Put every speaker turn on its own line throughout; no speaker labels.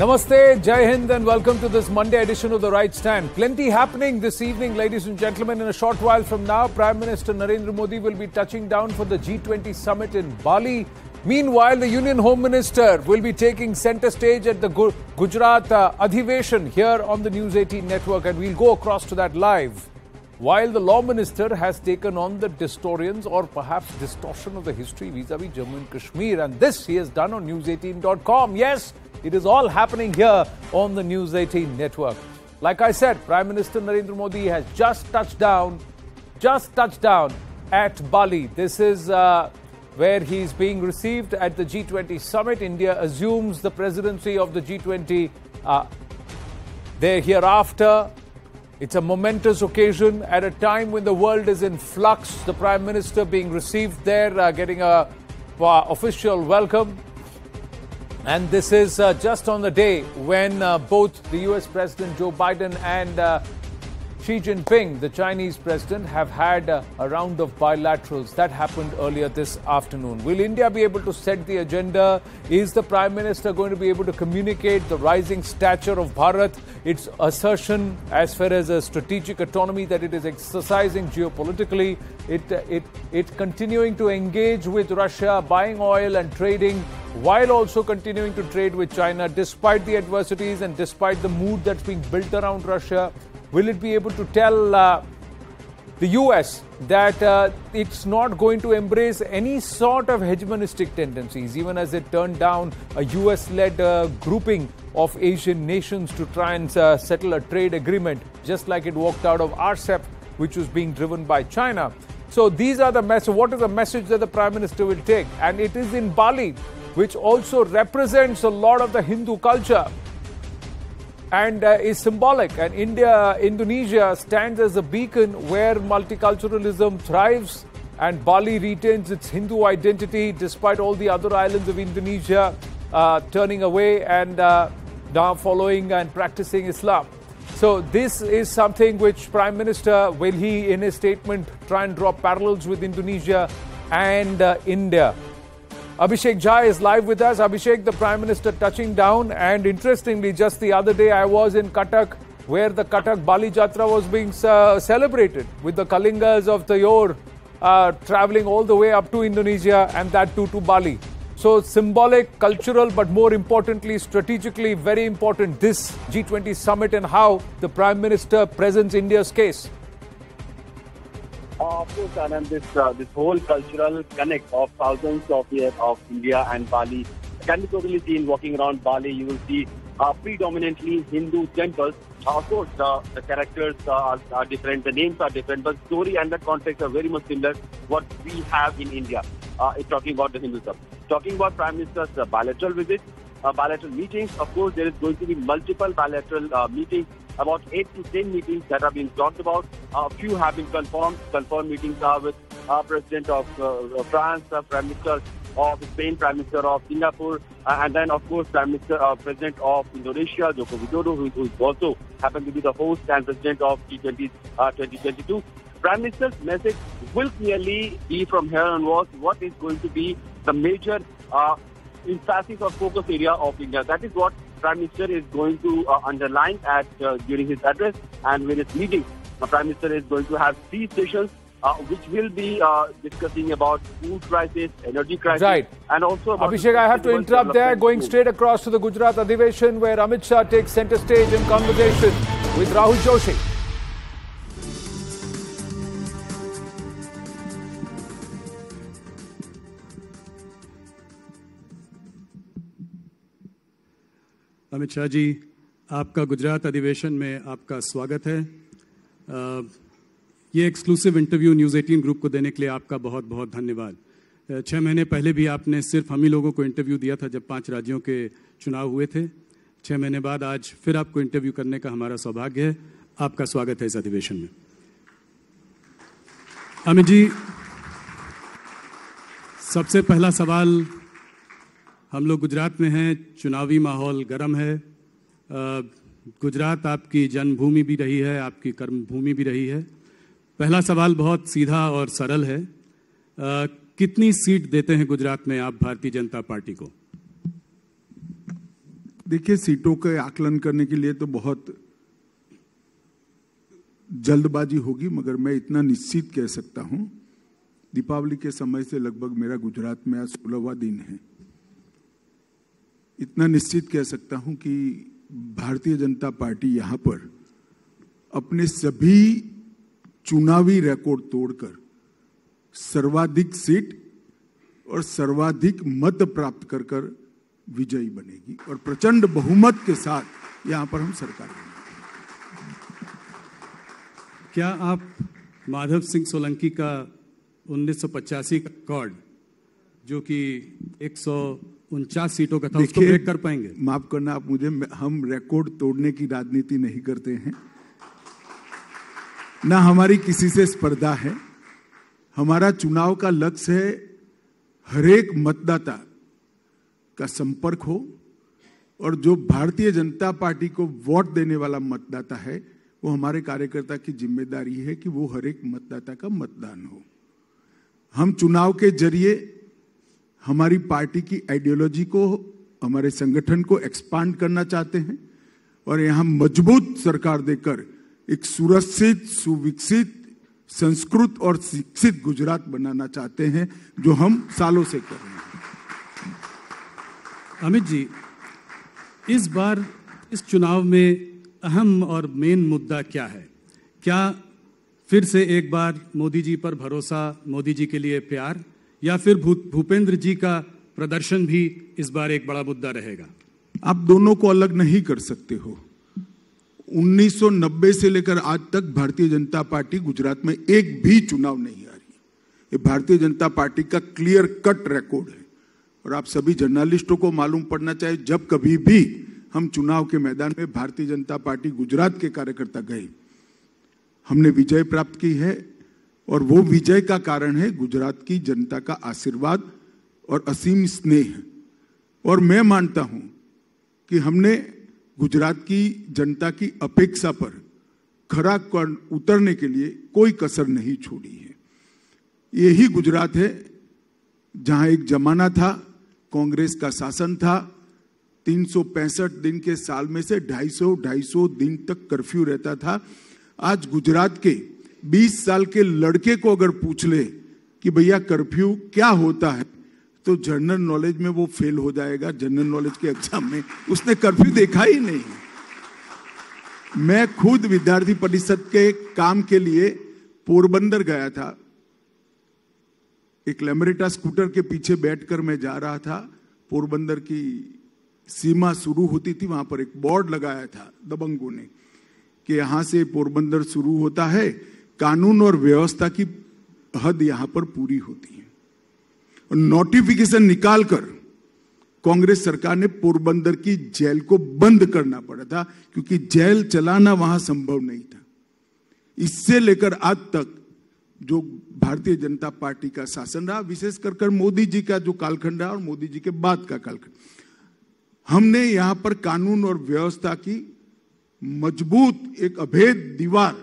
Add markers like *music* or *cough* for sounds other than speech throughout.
Namaste, Jai Hind, and welcome to this Monday edition of The Right Stand. Plenty happening this evening, ladies and gentlemen. In a short while from now, Prime Minister Narendra Modi will be touching down for the G20 summit in Bali. Meanwhile, the Union Home Minister will be taking center stage at the Gujarat uh, Adhivation here on the News 18 network, and we'll go across to that live. While the law minister has taken on the distortions or perhaps distortion of the history vis a vis Jammu and Kashmir, and this he has done on news18.com. Yes, it is all happening here on the News 18 network. Like I said, Prime Minister Narendra Modi has just touched down, just touched down at Bali. This is uh, where he is being received at the G20 summit. India assumes the presidency of the G20 uh, there hereafter. It's a momentous occasion at a time when the world is in flux. The Prime Minister being received there, uh, getting a uh, official welcome. And this is uh, just on the day when uh, both the US President Joe Biden and uh, Xi Jinping, the Chinese president, have had uh, a round of bilaterals. That happened earlier this afternoon. Will India be able to set the agenda? Is the Prime Minister going to be able to communicate the rising stature of Bharat, its assertion as far as a strategic autonomy that it is exercising geopolitically, it, it, it continuing to engage with Russia, buying oil and trading? while also continuing to trade with China despite the adversities and despite the mood that's being built around Russia? Will it be able to tell uh, the US that uh, it's not going to embrace any sort of hegemonistic tendencies, even as it turned down a US led uh, grouping of Asian nations to try and uh, settle a trade agreement, just like it walked out of RCEP, which was being driven by China? So, these are the mess. What is the message that the Prime Minister will take? And it is in Bali which also represents a lot of the Hindu culture and uh, is symbolic. And India, Indonesia stands as a beacon where multiculturalism thrives and Bali retains its Hindu identity despite all the other islands of Indonesia uh, turning away and uh, now following and practicing Islam. So this is something which Prime Minister will he in his statement try and draw parallels with Indonesia and uh, India. Abhishek Jha is live with us. Abhishek, the Prime Minister touching down. And interestingly, just the other day I was in Katak where the Katak Bali Jatra was being uh, celebrated with the Kalingas of the uh, traveling all the way up to Indonesia and that too to Bali. So symbolic, cultural, but more importantly, strategically very important this G20 summit and how the Prime Minister presents India's case
of course, Anand, this, uh, this whole cultural connect of thousands of years of India and Bali can be totally seen walking around Bali. You will see uh, predominantly Hindu temples. Uh, of course, uh, the characters are, are, different, the names are different, but story and the context are very much similar what we have in India. Uh, talking about the Hindu stuff. Talking about Prime Minister's uh, bilateral visit, uh, bilateral meetings, of course, there is going to be multiple bilateral uh, meetings about 8 to 10 meetings that have been talked about. A few have been confirmed. Confirmed meetings are with uh, President of uh, uh France, uh, Prime Minister of Spain, Prime Minister of Singapore, uh, and then, of course, Prime Minister, uh, President of Indonesia, Joko Widodo, who, who also happened to be the host and President of G20 uh, 2022. Prime Minister's message will clearly be from here onwards what is going to be the major uh, emphasis or focus area of India. That is what Prime Minister is going to uh, underline at uh, during his address and various meetings. The Prime Minister is going to have three sessions uh, which will be uh, discussing about food crisis, energy crisis, right. and also about Abhishek, I have to interrupt there, going straight
across to the Gujarat Adhiveshan where Amit Shah takes center stage in conversation with Rahul Joshi.
Amit Shah जी आपका गुजरात अधिवेशन में आपका स्वागत है ये exclusive interview news 18 group को देने के लिए आपका बहुत बहुत धन्यवाद छः महीने पहले भी आपने सिर्फ हम ही लोगों को इंटरव्यू दिया था जब पांच राज्यों के चुनाव हुए थे छः महीने बाद आज फिर आपको इंटरव्यू करने का हमारा सौभाग्य है आपका स्वागत है इस अधिवेशन में अमित जी सबसे पहला सवाल हम लोग गुजरात में हैं चुनावी माहौल गर्म है गुजरात आपकी जन्मभूमि भी रही है आपकी कर्मभूमि भी रही है पहला सवाल बहुत सीधा और सरल है आ, कितनी सीट देते हैं गुजरात में आप भारतीय जनता पार्टी को
देखिए सीटों के आकलन करने के लिए तो बहुत जल्दबाजी होगी मगर मैं इतना निश्चित कह सकता हूं दीपावली के समय से लगभग मेरा गुजरात में आज सोलहवा दिन है इतना निश्चित कह सकता हूं कि भारतीय जनता पार्टी यहां पर अपने सभी चुनावी रिकॉर्ड तोड़कर सर्वाधिक सीट और सर्वाधिक मत प्राप्त कर कर विजयी बनेगी और प्रचंड बहुमत के साथ यहां
पर हम सरकार बनेंगे क्या आप माधव सिंह सोलंकी का उन्नीस का रिकॉर्ड जो कि एक उनचास सीटों का था उसको ब्रेक कर पाएंगे
माफ करना आप मुझे हम रिकॉर्ड तोड़ने की राजनीति नहीं करते हैं
ना हमारी किसी से
स्पर्धा है हमारा चुनाव का लक्ष्य है हरेक मतदाता का संपर्क हो और जो भारतीय जनता पार्टी को वोट देने वाला मतदाता है वो हमारे कार्यकर्ता की जिम्मेदारी है कि वो हरेक मतदाता का मतदान हो हम चुनाव के जरिए हमारी पार्टी की आइडियोलॉजी को हमारे संगठन को एक्सपांड करना चाहते हैं और यहां मजबूत सरकार देकर एक सुरक्षित सुविकसित संस्कृत और शिक्षित गुजरात बनाना चाहते हैं जो हम सालों से कर रहे हैं
अमित जी इस बार इस चुनाव में अहम और मेन मुद्दा क्या है क्या फिर से एक बार मोदी जी पर भरोसा मोदी जी के लिए प्यार या फिर भूपेंद्र जी का प्रदर्शन भी इस बार एक बड़ा मुद्दा रहेगा आप दोनों को अलग नहीं कर सकते हो
1990 से लेकर आज तक भारतीय जनता पार्टी गुजरात में एक भी चुनाव नहीं आ रही ये भारतीय जनता पार्टी का क्लियर कट रिकॉर्ड है और आप सभी जर्नलिस्टों को मालूम पड़ना चाहिए जब कभी भी हम चुनाव के मैदान में भारतीय जनता पार्टी गुजरात के कार्यकर्ता गए हमने विजय प्राप्त की है और वो विजय का कारण है गुजरात की जनता का आशीर्वाद और असीम स्नेह और मैं मानता हूं कि हमने गुजरात की जनता की अपेक्षा पर खरा कर उतरने के लिए कोई कसर नहीं छोड़ी है यही गुजरात है जहां एक जमाना था कांग्रेस का शासन था तीन दिन के साल में से 250 250 दिन तक कर्फ्यू रहता था आज गुजरात के 20 साल के लड़के को अगर पूछ ले कि भैया कर्फ्यू क्या होता है तो जनरल नॉलेज में वो फेल हो जाएगा जनरल नॉलेज के एग्जाम में उसने कर्फ्यू देखा ही नहीं मैं खुद विद्यार्थी परिषद के काम के लिए पोरबंदर गया था एक लेमरेटा स्कूटर के पीछे बैठकर मैं जा रहा था पोरबंदर की सीमा शुरू होती थी वहां पर एक बोर्ड लगाया था दबंगों ने कि यहां से पोरबंदर शुरू होता है कानून और व्यवस्था की हद यहां पर पूरी होती है और नोटिफिकेशन निकालकर कांग्रेस सरकार ने पोरबंदर की जेल को बंद करना पड़ा था क्योंकि जेल चलाना वहां संभव नहीं था इससे लेकर आज तक जो भारतीय जनता पार्टी का शासन रहा विशेष कर मोदी जी का जो कालखंड रहा और मोदी जी के बाद का कालखंड हमने यहां पर कानून और व्यवस्था की मजबूत एक अभेद दीवार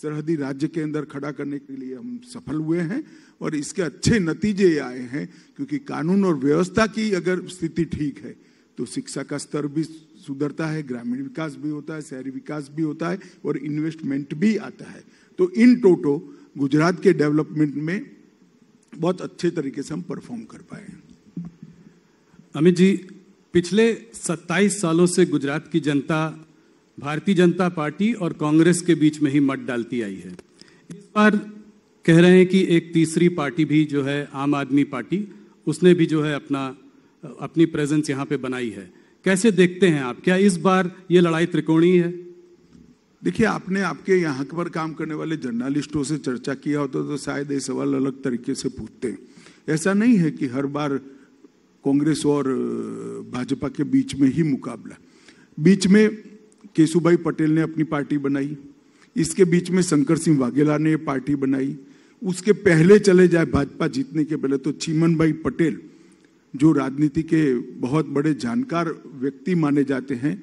सरहदी राज्य के अंदर खड़ा करने के लिए हम सफल हुए हैं और इसके अच्छे नतीजे आए हैं क्योंकि कानून और व्यवस्था की अगर स्थिति ठीक है तो शिक्षा का स्तर भी सुधरता है ग्रामीण विकास भी होता है शहरी विकास भी होता है और इन्वेस्टमेंट भी आता है तो इन टोटो गुजरात के डेवलपमेंट में बहुत अच्छे तरीके से हम परफॉर्म कर पाए हैं
अमित जी पिछले 27 सालों से गुजरात की जनता भारतीय जनता पार्टी और कांग्रेस के बीच में ही मत डालती आई है इस बार कह रहे हैं कि एक तीसरी पार्टी भी जो है आम आदमी पार्टी उसने भी जो है अपना अपनी प्रेजेंस यहाँ पे बनाई है कैसे देखते हैं आप क्या इस बार ये लड़ाई
त्रिकोणीय है देखिए आपने आपके यहाँ पर काम करने वाले जर्नलिस्टों से चर्चा किया होता तो, तो शायद ये सवाल अलग तरीके से पूछते ऐसा नहीं है कि हर बार कांग्रेस और भाजपा के बीच में ही मुकाबला बीच में केशुभाई पटेल ने अपनी पार्टी बनाई इसके बीच में शंकर सिंह वाघेला ने पार्टी बनाई उसके पहले चले जाए भाजपा जीतने के पहले तो चीमन भाई पटेल जो राजनीति के बहुत बड़े जानकार व्यक्ति माने जाते हैं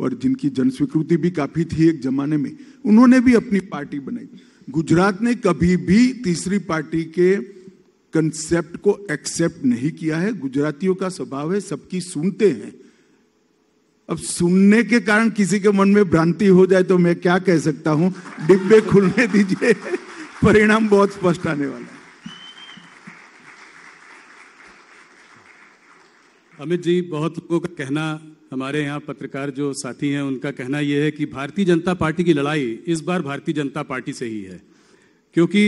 और जिनकी जनस्वीकृति भी काफी थी एक जमाने में उन्होंने भी अपनी पार्टी बनाई गुजरात ने कभी भी तीसरी पार्टी के कंसेप्ट को एक्सेप्ट नहीं किया है गुजरातियों का स्वभाव है सबकी सुनते हैं अब सुनने के कारण किसी के मन में भ्रांति हो जाए तो मैं क्या कह सकता हूं डिब्बे खुलने दीजिए परिणाम बहुत स्पष्ट आने वाला है
अमित जी बहुत लोगों का कहना हमारे यहाँ पत्रकार जो साथी हैं उनका कहना यह है कि भारतीय जनता पार्टी की लड़ाई इस बार भारतीय जनता पार्टी से ही है क्योंकि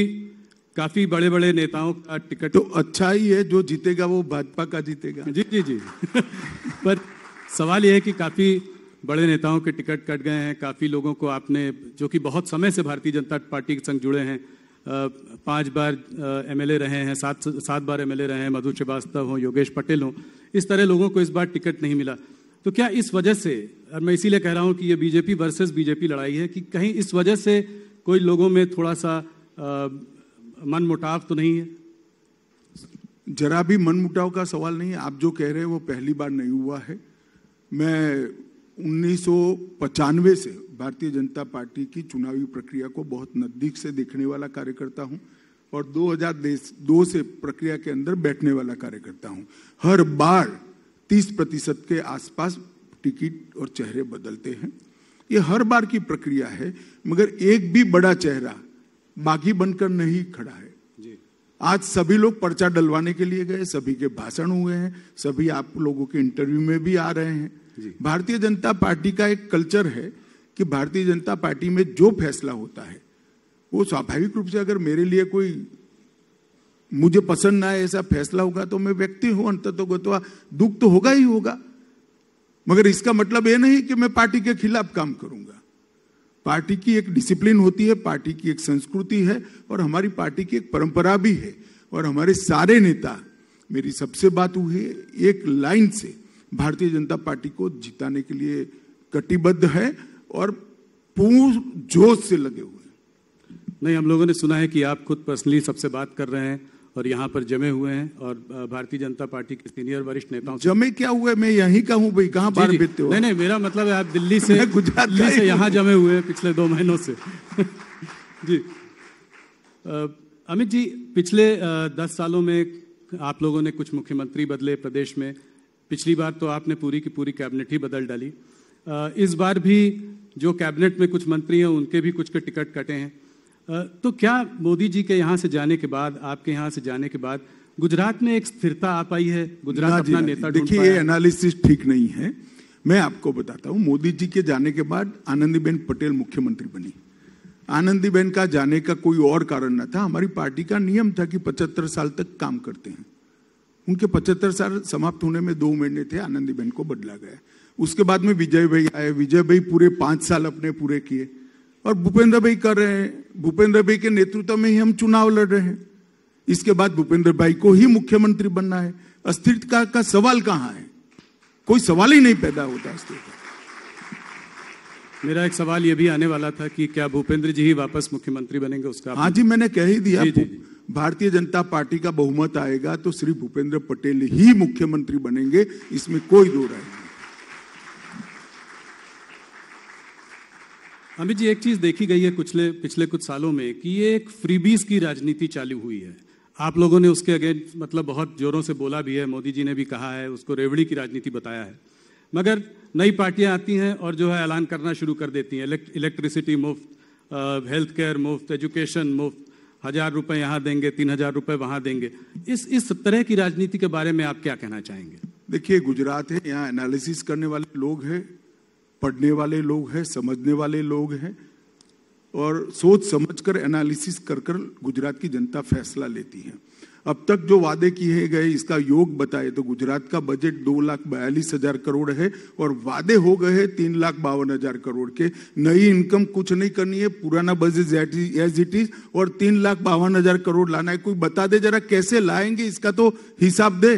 काफी बड़े बड़े नेताओं का टिकट तो अच्छा ही है जो जीतेगा वो भाजपा का जीतेगा जी जी जी *laughs* पर सवाल यह है कि काफ़ी बड़े नेताओं के टिकट कट गए हैं काफ़ी लोगों को आपने जो कि बहुत समय से भारतीय जनता पार्टी के संग जुड़े हैं पांच बार एमएलए रहे हैं सात सात बार एमएलए रहे हैं मधु श्रीवास्तव हों योगेश पटेल हों इस तरह लोगों को इस बार टिकट नहीं मिला तो क्या इस वजह से और मैं इसीलिए कह रहा हूँ कि ये बीजेपी वर्सेस बीजेपी लड़ाई है कि कहीं इस वजह से कोई लोगों में थोड़ा सा मन मुटाव तो नहीं है जरा भी मन मुटाव का सवाल नहीं
है आप जो कह रहे हैं वो पहली बार नहीं हुआ है मैं उन्नीस से भारतीय जनता पार्टी की चुनावी प्रक्रिया को बहुत नज़दीक से देखने वाला कार्यकर्ता हूं और 2002 से प्रक्रिया के अंदर बैठने वाला कार्यकर्ता हूं हर बार 30 प्रतिशत के आसपास टिकट और चेहरे बदलते हैं ये हर बार की प्रक्रिया है मगर एक भी बड़ा चेहरा बागी बनकर नहीं खड़ा है आज सभी लोग पर्चा डलवाने के लिए गए सभी के भाषण हुए हैं सभी आप लोगों के इंटरव्यू में भी आ रहे हैं भारतीय जनता पार्टी का एक कल्चर है कि भारतीय जनता पार्टी में जो फैसला होता है वो स्वाभाविक रूप से अगर मेरे लिए कोई मुझे पसंद ना आए ऐसा फैसला होगा तो मैं व्यक्ति हूं अंततोगतवा दुख तो होगा ही होगा मगर इसका मतलब यह नहीं कि मैं पार्टी के खिलाफ काम करूंगा पार्टी की एक डिसिप्लिन होती है पार्टी की एक संस्कृति है और हमारी पार्टी की एक परंपरा भी है और हमारे सारे नेता मेरी सबसे बात हुई है एक लाइन से भारतीय जनता पार्टी को जिताने के लिए कटिबद्ध है
और पूर्ण जोश से लगे हुए नहीं हम लोगों ने सुना है कि आप खुद पर्सनली सबसे बात कर रहे हैं और यहाँ पर जमे हुए हैं और भारतीय जनता पार्टी के सीनियर वरिष्ठ नेताओं
जमे क्या हुए मैं यहीं का हूँ भाई कहाँ बार बीतते हो नहीं
नहीं मेरा मतलब है आप दिल्ली से गुजरात दिल्ली से यहाँ जमे हुए हैं पिछले दो महीनों से *laughs* जी अमित जी पिछले दस सालों में आप लोगों ने कुछ मुख्यमंत्री बदले प्रदेश में पिछली बार तो आपने पूरी की पूरी कैबिनेट ही बदल डाली इस बार भी जो कैबिनेट में कुछ मंत्री हैं उनके भी कुछ के टिकट कटे हैं तो क्या मोदी जी के यहाँ से जाने के बाद आपके यहाँ से जाने के बाद गुजरात में एक स्थिरता आ पाई है गुजरात अपना नेता देखिए ये
एनालिसिस ठीक नहीं है मैं आपको बताता हूँ मोदी जी के जाने के बाद आनंदीबेन पटेल मुख्यमंत्री बनी आनंदीबेन का जाने का कोई और कारण न था हमारी पार्टी का नियम था कि पचहत्तर साल तक काम करते हैं उनके पचहत्तर साल समाप्त होने में दो महीने थे आनंदी बहन को बदला गया उसके बाद में विजय भाई आए विजय भाई पूरे पांच साल अपने पूरे किए और भूपेंद्र भाई कर रहे हैं भूपेंद्र भाई के नेतृत्व में ही हम चुनाव लड़ रहे हैं इसके बाद भूपेंद्र भाई को ही मुख्यमंत्री बनना है अस्तित्व का, का सवाल कहाँ है कोई सवाल ही नहीं पैदा होता अस्तित्व
मेरा एक सवाल यह भी आने वाला था कि क्या भूपेंद्र जी ही वापस मुख्यमंत्री बनेंगे उसका हाँ जी
मैंने कह ही दिया जी, जी, जी। भारतीय जनता पार्टी का बहुमत आएगा तो श्री भूपेंद्र पटेल ही मुख्यमंत्री
बनेंगे इसमें कोई दो राय नहीं अमित जी एक चीज देखी गई है कुछले पिछले कुछ सालों में कि ये एक फ्रीबीज की राजनीति चालू हुई है आप लोगों ने उसके अगेंस्ट मतलब बहुत जोरों से बोला भी है मोदी जी ने भी कहा है उसको रेवड़ी की राजनीति बताया है मगर नई पार्टियां आती हैं और जो है ऐलान करना शुरू कर देती हैं इलेक्ट्रिसिटी मुफ्त हेल्थ केयर मुफ्त एजुकेशन मुफ्त हजार रुपए यहाँ देंगे तीन हजार रुपए वहां देंगे इस इस तरह की राजनीति के बारे में आप क्या कहना चाहेंगे
देखिए गुजरात है यहाँ एनालिसिस करने वाले लोग हैं पढ़ने वाले लोग हैं समझने वाले लोग हैं और सोच समझकर एनालिसिस कर कर गुजरात की जनता फैसला लेती है अब तक जो वादे किए गए इसका योग बताए तो गुजरात का बजट दो लाख बयालीस हजार करोड़ है और वादे हो गए हैं तीन लाख बावन हजार करोड़ के नई इनकम कुछ नहीं करनी है पुराना बजट एज इट इज और तीन लाख बावन हजार करोड़ लाना है कोई बता दे जरा कैसे लाएंगे इसका तो हिसाब दे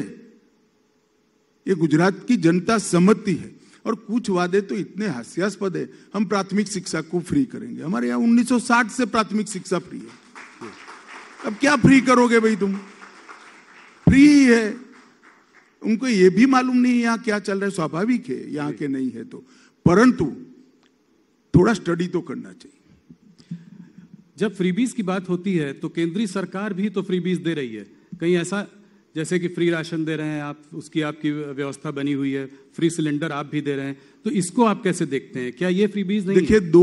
ये गुजरात की जनता सहमति है और कुछ वादे तो इतने हास्यास्पद है हम प्राथमिक शिक्षा को फ्री करेंगे हमारे यहाँ 1960 से प्राथमिक शिक्षा फ्री है अब क्या फ्री करोगे भाई तुम फ्री है उनको ये भी मालूम नहीं यहाँ क्या चल रहा है स्वाभाविक है यहाँ के नहीं है तो परंतु
थोड़ा स्टडी तो करना चाहिए जब फ्रीबीज की बात होती है तो केंद्रीय सरकार भी तो फ्रीबीज दे रही है कहीं ऐसा जैसे कि फ्री राशन दे रहे हैं आप उसकी आपकी व्यवस्था बनी हुई है फ्री सिलेंडर आप भी दे रहे हैं तो इसको आप कैसे देखते हैं क्या ये फ्रीबीज नहीं
देखिए दो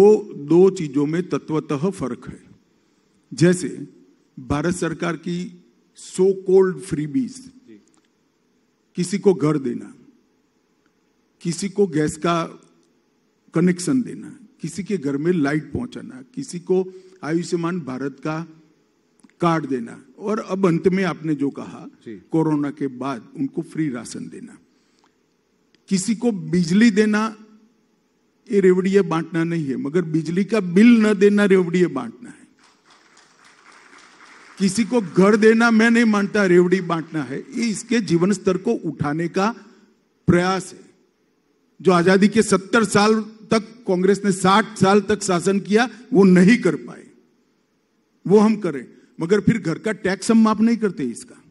दो चीजों में तत्वतः फर्क है जैसे भारत सरकार की सो कोल्ड फ्रीबीज किसी को घर देना किसी को गैस का कनेक्शन देना किसी के घर में लाइट पहुंचाना किसी को आयुष्मान भारत का कार्ड देना और अब अंत में आपने जो कहा कोरोना के बाद उनको फ्री राशन देना किसी को बिजली देना ये रेवड़िया बांटना नहीं है मगर बिजली का बिल न देना रेवड़िया बांटना है किसी को घर देना मैं नहीं मानता रेवड़ी बांटना है ये इसके जीवन स्तर को उठाने का प्रयास है जो आजादी के सत्तर साल तक कांग्रेस ने साठ साल तक शासन किया वो नहीं कर पाए वो हम करें मगर फिर घर का टैक्स हम माफ नहीं करते इसका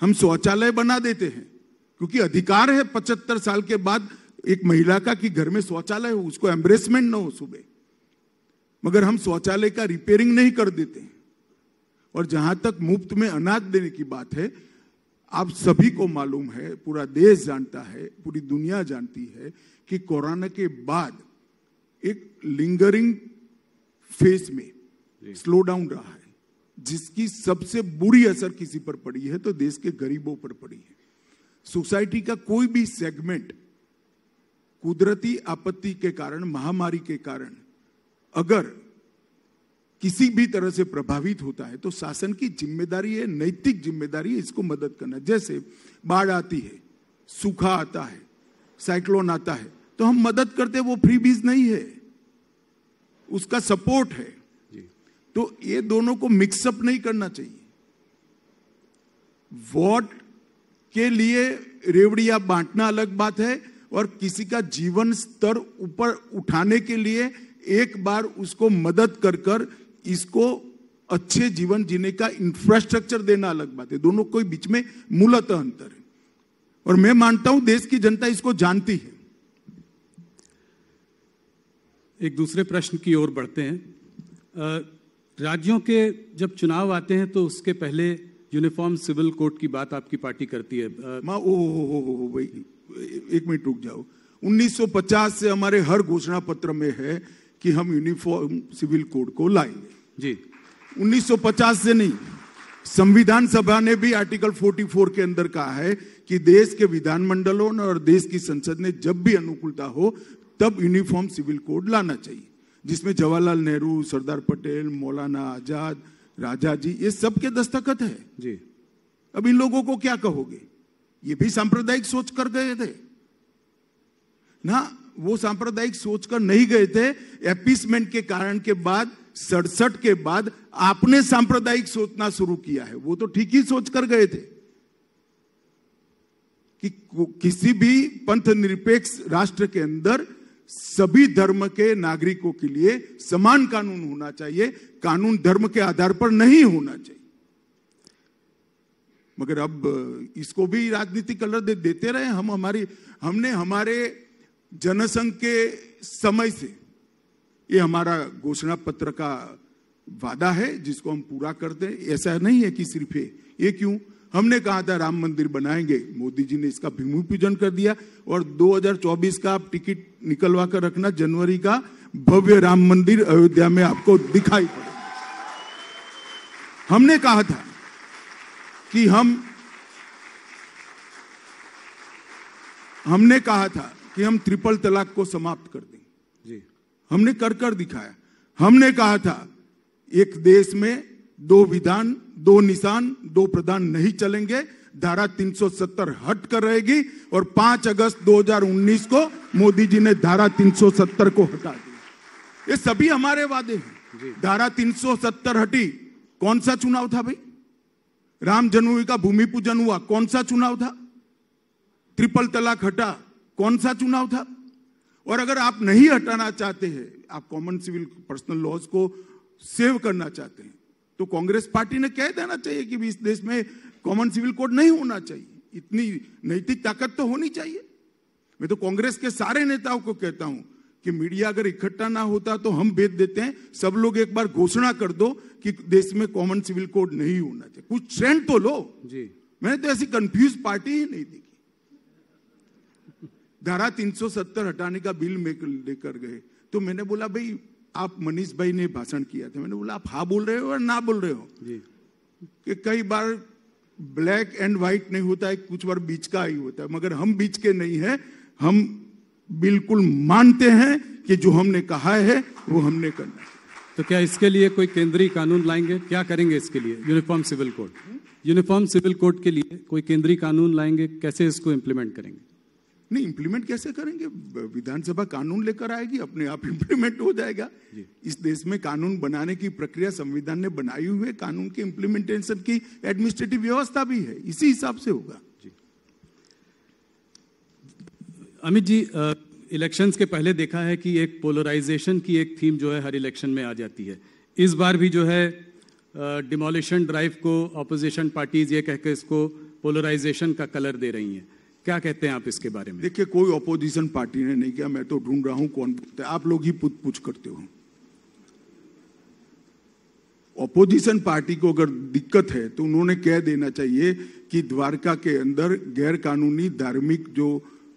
हम शौचालय बना देते हैं क्योंकि अधिकार है पचहत्तर साल के बाद एक महिला का कि घर में शौचालय हो उसको एम्ब्रेसमेंट ना हो सुबह मगर हम शौचालय का रिपेयरिंग नहीं कर देते हैं और जहां तक मुफ्त में अनाज देने की बात है आप सभी को मालूम है पूरा देश जानता है पूरी दुनिया जानती है कि कोरोना के बाद एक लिंगरिंग फेज में स्लो डाउन रहा है जिसकी सबसे बुरी असर किसी पर पड़ी है तो देश के गरीबों पर पड़ी है सोसाइटी का कोई भी सेगमेंट कुदरती आपत्ति के कारण महामारी के कारण अगर किसी भी तरह से प्रभावित होता है तो शासन की जिम्मेदारी है नैतिक जिम्मेदारी है इसको मदद करना जैसे बाढ़ आती है सूखा आता है साइक्लोन आता है तो हम मदद करते वो फ्री बीज नहीं है उसका सपोर्ट है तो ये दोनों को मिक्सअप नहीं करना चाहिए वोट के लिए रेवड़िया बांटना अलग बात है और किसी का जीवन स्तर ऊपर उठाने के लिए एक बार उसको मदद कर कर इसको अच्छे जीवन जीने का इंफ्रास्ट्रक्चर देना अलग बात है दोनों कोई बीच में मूलत अंतर है और मैं मानता हूं देश की जनता इसको जानती है
एक दूसरे प्रश्न की ओर बढ़ते हैं राज्यों के जब चुनाव आते हैं तो उसके पहले यूनिफॉर्म सिविल कोड की बात आपकी पार्टी करती है माँ ओ
हो हो हो भाई एक मिनट रुक जाओ 1950 से हमारे हर घोषणा पत्र में है कि हम यूनिफॉर्म सिविल कोड को लाएंगे जी 1950 से नहीं संविधान सभा ने भी आर्टिकल 44 के अंदर कहा है कि देश के विधानमंडलों और देश की संसद ने जब भी अनुकूलता हो तब यूनिफॉर्म सिविल कोड लाना चाहिए जिसमें जवाहरलाल नेहरू सरदार पटेल मौलाना आजाद राजा जी ये सब के दस्तखत है जी अब इन लोगों को क्या कहोगे ये भी सांप्रदायिक सोच कर गए थे ना वो सांप्रदायिक सोचकर नहीं गए थे एपीसमेंट के कारण के बाद सड़सठ के बाद आपने सांप्रदायिक सोचना शुरू किया है वो तो ठीक ही सोच कर गए थे कि किसी भी पंथ निरपेक्ष राष्ट्र के अंदर सभी धर्म के नागरिकों के लिए समान कानून होना चाहिए कानून धर्म के आधार पर नहीं होना चाहिए मगर अब इसको भी राजनीतिक कलर दे, देते रहे हम हमारी हमने हमारे जनसंघ के समय से ये हमारा घोषणा पत्र का वादा है जिसको हम पूरा करते हैं ऐसा नहीं है कि सिर्फ ये ये क्यों हमने कहा था राम मंदिर बनाएंगे मोदी जी ने इसका भूमि पूजन कर दिया और 2024 का आप टिकट निकलवा कर रखना जनवरी का भव्य राम मंदिर अयोध्या में आपको दिखाई पड़ेगा हमने कहा था कि हम हमने कहा था कि हम ट्रिपल तलाक को समाप्त कर दें जी हमने कर कर दिखाया हमने कहा था एक देश में दो विधान दो निशान दो प्रधान नहीं चलेंगे धारा 370 हट कर रहेगी और 5 अगस्त 2019 को मोदी जी ने धारा 370 को हटा दिया ये सभी हमारे वादे हैं धारा 370 हटी कौन सा चुनाव था भाई राम जन्मभूमि का भूमि पूजन हुआ कौन सा चुनाव था ट्रिपल तलाक हटा कौन सा चुनाव था और अगर आप नहीं हटाना चाहते हैं आप कॉमन सिविल पर्सनल लॉज को सेव करना चाहते हैं तो कांग्रेस पार्टी ने कह देना चाहिए कि इस देश में कॉमन सिविल कोड नहीं होना चाहिए इतनी नैतिक ताकत तो होनी चाहिए मैं तो कांग्रेस के सारे नेताओं को कहता हूं कि मीडिया अगर इकट्ठा ना होता तो हम भेद देते हैं सब लोग एक बार घोषणा कर दो कि देश में कॉमन सिविल कोड नहीं होना चाहिए कुछ ट्रेंड तो लो जी मैंने तो ऐसी कंफ्यूज पार्टी ही नहीं देखी धारा 370 हटाने का बिल लेकर गए तो मैंने बोला भाई आप मनीष भाई ने भाषण किया था मैंने बोला आप हाँ बोल रहे हो और ना बोल रहे हो
कि
कई बार ब्लैक एंड व्हाइट नहीं होता है कुछ बार बीच का ही होता है मगर हम बीच के नहीं है हम बिल्कुल मानते हैं कि जो हमने
कहा है वो हमने करना है तो क्या इसके लिए कोई केंद्रीय कानून लाएंगे क्या करेंगे इसके लिए uniform civil code uniform civil code के लिए कोई केंद्रीय कानून लाएंगे कैसे इसको इम्प्लीमेंट करेंगे
नहीं इम्प्लीमेंट कैसे करेंगे विधानसभा कानून लेकर आएगी अपने आप इम्प्लीमेंट हो जाएगा इस देश में कानून बनाने की प्रक्रिया संविधान ने बनाई हुई है कानून के इंप्लीमेंटेशन की एडमिनिस्ट्रेटिव व्यवस्था भी है इसी हिसाब से होगा
अमित जी इलेक्शंस के पहले देखा है कि एक पोलराइजेशन की एक थीम जो है हर इलेक्शन में आ जाती है इस बार भी जो है डिमोलिशन ड्राइव को ऑपोजिशन पार्टीज ये कहकर इसको पोलराइजेशन का कलर दे रही हैं क्या कहते हैं आप इसके बारे में
देखिए कोई ओपोजिशन पार्टी ने नहीं किया मैं तो ढूंढ रहा हूं कौन बोलता है आप लोग ही पूछ पूछ करते हो ओपोजिशन पार्टी को अगर दिक्कत है तो उन्होंने कह देना चाहिए कि द्वारका के अंदर गैर कानूनी धार्मिक जो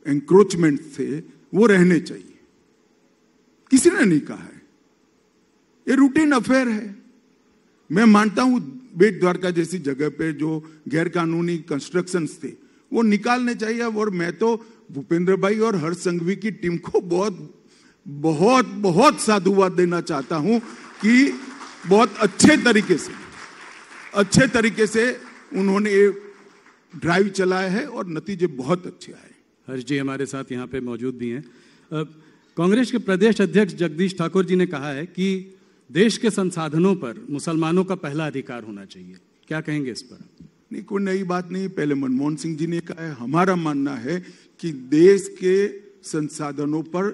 एंक्रोचमेंट थे वो रहने चाहिए किसी ने नहीं कहा है ये रूटीन अफेयर है मैं मानता हूं बेट द्वारका जैसी जगह पे जो गैर कानूनी कंस्ट्रक्शन थे वो निकालने चाहिए और मैं तो भूपेंद्र भाई और हर्ष संघवी की टीम को बहुत बहुत बहुत साधुवाद देना चाहता हूं कि बहुत अच्छे तरीके से अच्छे तरीके से उन्होंने ये ड्राइव चलाया है और नतीजे बहुत
अच्छे आए हर्ष जी हमारे साथ यहाँ पे मौजूद भी हैं कांग्रेस के प्रदेश अध्यक्ष जगदीश ठाकुर जी ने कहा है कि देश के संसाधनों पर मुसलमानों का पहला अधिकार होना चाहिए क्या कहेंगे इस पर
नहीं कोई नई बात नहीं पहले मनमोहन सिंह जी ने कहा है हमारा मानना है कि देश के संसाधनों पर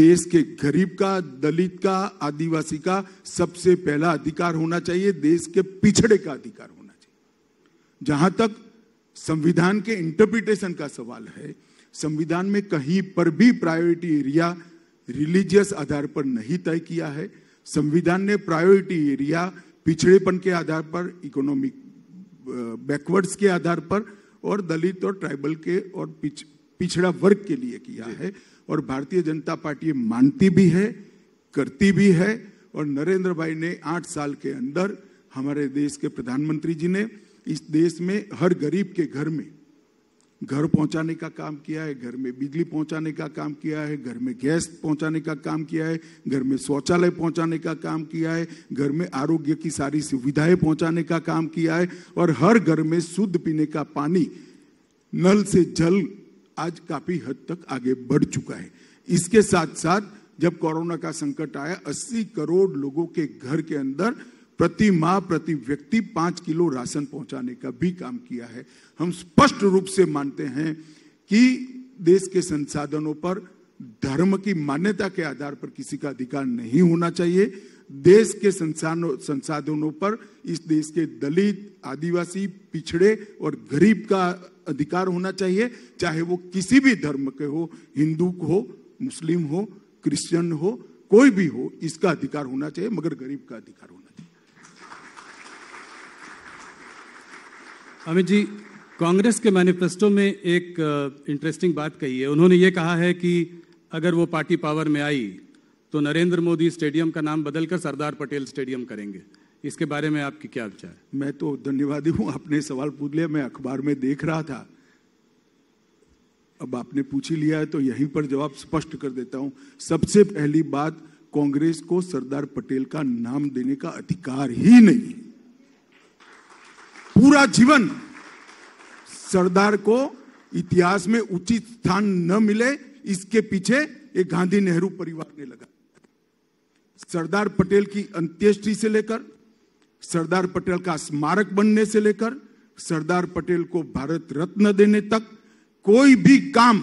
देश के गरीब का दलित का आदिवासी का सबसे पहला अधिकार होना चाहिए देश के पिछड़े का अधिकार होना चाहिए जहां तक संविधान के इंटरप्रिटेशन का सवाल है संविधान में कहीं पर भी प्रायोरिटी एरिया रिलीजियस आधार पर नहीं तय किया है संविधान ने प्रायोरिटी एरिया पिछड़ेपन के आधार पर इकोनॉमिक बैकवर्ड्स के आधार पर और दलित और ट्राइबल के और पिछ, पिछड़ा वर्ग के लिए किया है और भारतीय जनता पार्टी मानती भी है करती भी है और नरेंद्र भाई ने आठ साल के अंदर हमारे देश के प्रधानमंत्री जी ने इस देश में हर गरीब के घर में घर पहुंचाने का काम किया है घर में बिजली पहुंचाने का काम किया है घर में गैस पहुंचाने का काम किया है घर में शौचालय पहुंचाने का काम किया है घर में आरोग्य की सारी सुविधाएं पहुंचाने का काम किया है और हर घर में शुद्ध पीने का पानी नल से जल आज काफी हद तक आगे बढ़ चुका है इसके साथ साथ जब कोरोना का संकट आया 80 करोड़ लोगों के घर के अंदर प्रति माह प्रति व्यक्ति पांच किलो राशन पहुंचाने का भी काम किया है हम स्पष्ट रूप से मानते हैं कि देश के संसाधनों पर धर्म की मान्यता के आधार पर किसी का अधिकार नहीं होना चाहिए देश के संसाधनों पर इस देश के दलित आदिवासी पिछड़े और गरीब का अधिकार होना चाहिए चाहे वो किसी भी धर्म के हो हिंदू हो मुस्लिम हो क्रिश्चियन हो कोई भी हो इसका अधिकार होना चाहिए मगर गरीब का अधिकार हो
अमित जी कांग्रेस के मैनिफेस्टो में एक इंटरेस्टिंग बात कही है उन्होंने ये कहा है कि अगर वो पार्टी पावर में आई तो नरेंद्र मोदी स्टेडियम का नाम बदलकर सरदार पटेल स्टेडियम करेंगे इसके बारे में आपकी क्या विचार
मैं तो धन्यवादी हूँ आपने सवाल पूछ लिया मैं अखबार में देख रहा था अब आपने पूछ ही लिया है तो यहीं पर जवाब स्पष्ट कर देता हूँ सबसे पहली बात कांग्रेस को सरदार पटेल का नाम देने का अधिकार ही नहीं पूरा जीवन सरदार को इतिहास में उचित स्थान न मिले इसके पीछे एक गांधी नेहरू परिवार ने लगा सरदार पटेल की अंत्येष्टि से लेकर सरदार पटेल का स्मारक बनने से लेकर सरदार पटेल को भारत रत्न देने तक कोई भी काम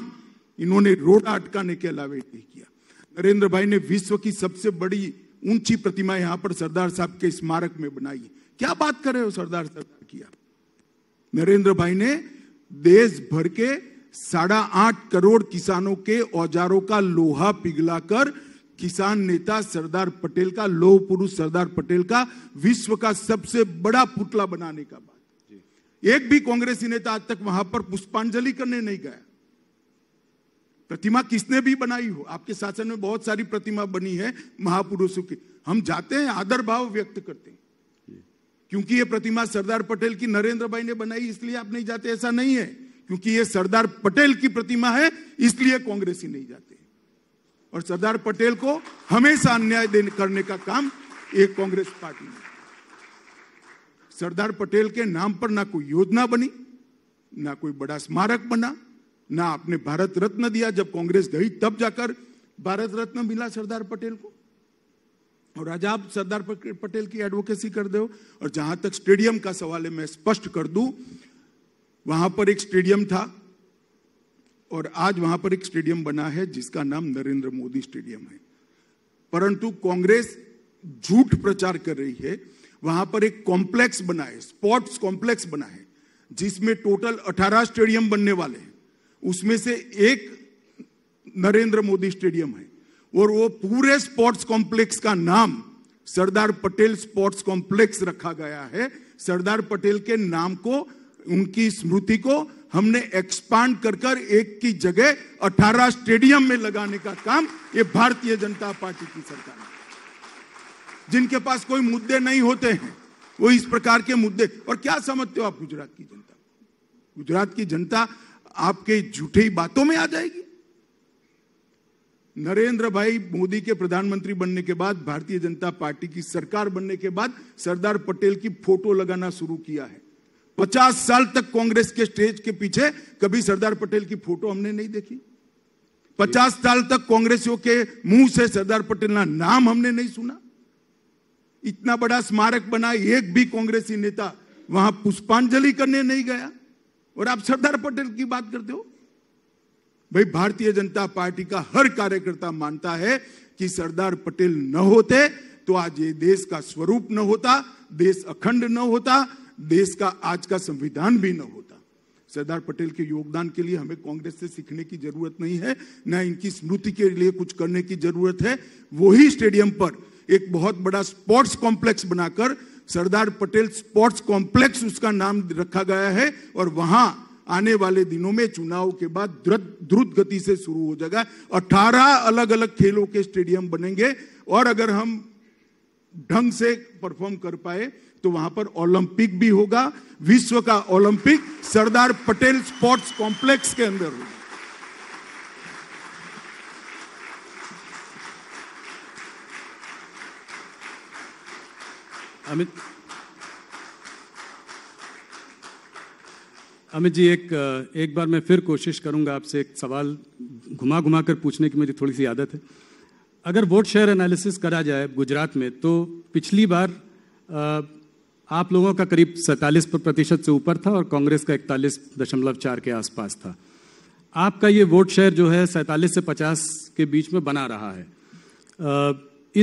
इन्होंने रोड़ा अटकाने के अलावा नहीं किया नरेंद्र भाई ने विश्व की सबसे बड़ी ऊंची प्रतिमा यहां पर सरदार साहब के स्मारक में बनाई क्या बात कर रहे हो सरदार साहब की आप नरेंद्र भाई ने देश भर के साढ़ा आठ करोड़ किसानों के औजारों का लोहा पिघलाकर किसान नेता सरदार पटेल का लोह पुरुष सरदार पटेल का विश्व का सबसे बड़ा पुतला बनाने का बात एक भी कांग्रेसी नेता आज तक वहां पर पुष्पांजलि करने नहीं गया प्रतिमा किसने भी बनाई हो आपके शासन में बहुत सारी प्रतिमा बनी है महापुरुषों की हम जाते हैं आदर भाव व्यक्त करते हैं क्योंकि ये प्रतिमा सरदार पटेल की नरेंद्र भाई ने बनाई इसलिए आप नहीं जाते ऐसा नहीं है क्योंकि ये सरदार पटेल की प्रतिमा है इसलिए कांग्रेस ही नहीं जाते और सरदार पटेल को हमेशा अन्याय करने का काम एक कांग्रेस पार्टी ने सरदार पटेल के नाम पर ना कोई योजना बनी ना कोई बड़ा स्मारक बना ना आपने भारत रत्न दिया जब कांग्रेस गई तब जाकर भारत रत्न मिला सरदार पटेल को और आज आप सरदार पटेल की एडवोकेसी कर दो और जहां तक स्टेडियम का सवाल है मैं स्पष्ट कर दूं वहां पर एक स्टेडियम था और आज वहां पर एक स्टेडियम बना है जिसका नाम नरेंद्र मोदी स्टेडियम है परंतु कांग्रेस झूठ प्रचार कर रही है वहां पर एक कॉम्प्लेक्स बना है स्पोर्ट्स कॉम्प्लेक्स बना है जिसमें टोटल 18 स्टेडियम बनने वाले हैं उसमें से एक नरेंद्र मोदी स्टेडियम है और वो पूरे स्पोर्ट्स कॉम्प्लेक्स का नाम सरदार पटेल स्पोर्ट्स कॉम्प्लेक्स रखा गया है सरदार पटेल के नाम को उनकी स्मृति को हमने एक्सपांड कर कर एक की जगह 18 स्टेडियम में लगाने का काम ये भारतीय जनता पार्टी की सरकार जिनके पास कोई मुद्दे नहीं होते हैं वो इस प्रकार के मुद्दे और क्या समझते हो आप गुजरात की जनता गुजरात की जनता आपके झूठी बातों में आ जाएगी नरेंद्र भाई मोदी के प्रधानमंत्री बनने के बाद भारतीय जनता पार्टी की सरकार बनने के बाद सरदार पटेल की फोटो लगाना शुरू किया है पचास साल तक कांग्रेस के स्टेज के पीछे कभी सरदार पटेल की फोटो हमने नहीं देखी पचास साल तक कांग्रेसियों के मुंह से सरदार पटेल का नाम हमने नहीं सुना इतना बड़ा स्मारक बना एक भी कांग्रेसी नेता वहां पुष्पांजलि करने नहीं गया और आप सरदार पटेल की बात करते हो भाई भारतीय जनता पार्टी का हर कार्यकर्ता मानता है कि सरदार पटेल न होते तो आज ये देश का स्वरूप न होता देश अखंड न होता देश का आज का संविधान भी न होता सरदार पटेल के योगदान के लिए हमें कांग्रेस से सीखने की जरूरत नहीं है न इनकी स्मृति के लिए कुछ करने की जरूरत है वही स्टेडियम पर एक बहुत बड़ा स्पोर्ट्स कॉम्प्लेक्स बनाकर सरदार पटेल स्पोर्ट्स कॉम्प्लेक्स उसका नाम रखा गया है और वहां आने वाले दिनों में चुनाव के बाद द्रुत गति से शुरू हो जाएगा अठारह अलग अलग खेलों के स्टेडियम बनेंगे और अगर हम ढंग से परफॉर्म कर पाए तो वहां पर ओलंपिक भी होगा विश्व का Olympic Sardar Patel sports complex के अंदर
होगा अमित अमित जी एक एक बार मैं फिर कोशिश करूंगा आपसे एक सवाल घुमा घुमा कर पूछने की मेरी थोड़ी सी आदत है अगर वोट शेयर एनालिसिस करा जाए गुजरात में तो पिछली बार आप लोगों का करीब सैंतालीस प्रतिशत से ऊपर था और कांग्रेस का इकतालीस दशमलव चार के आसपास था आपका ये वोट शेयर जो है सैंतालीस से पचास के बीच में बना रहा है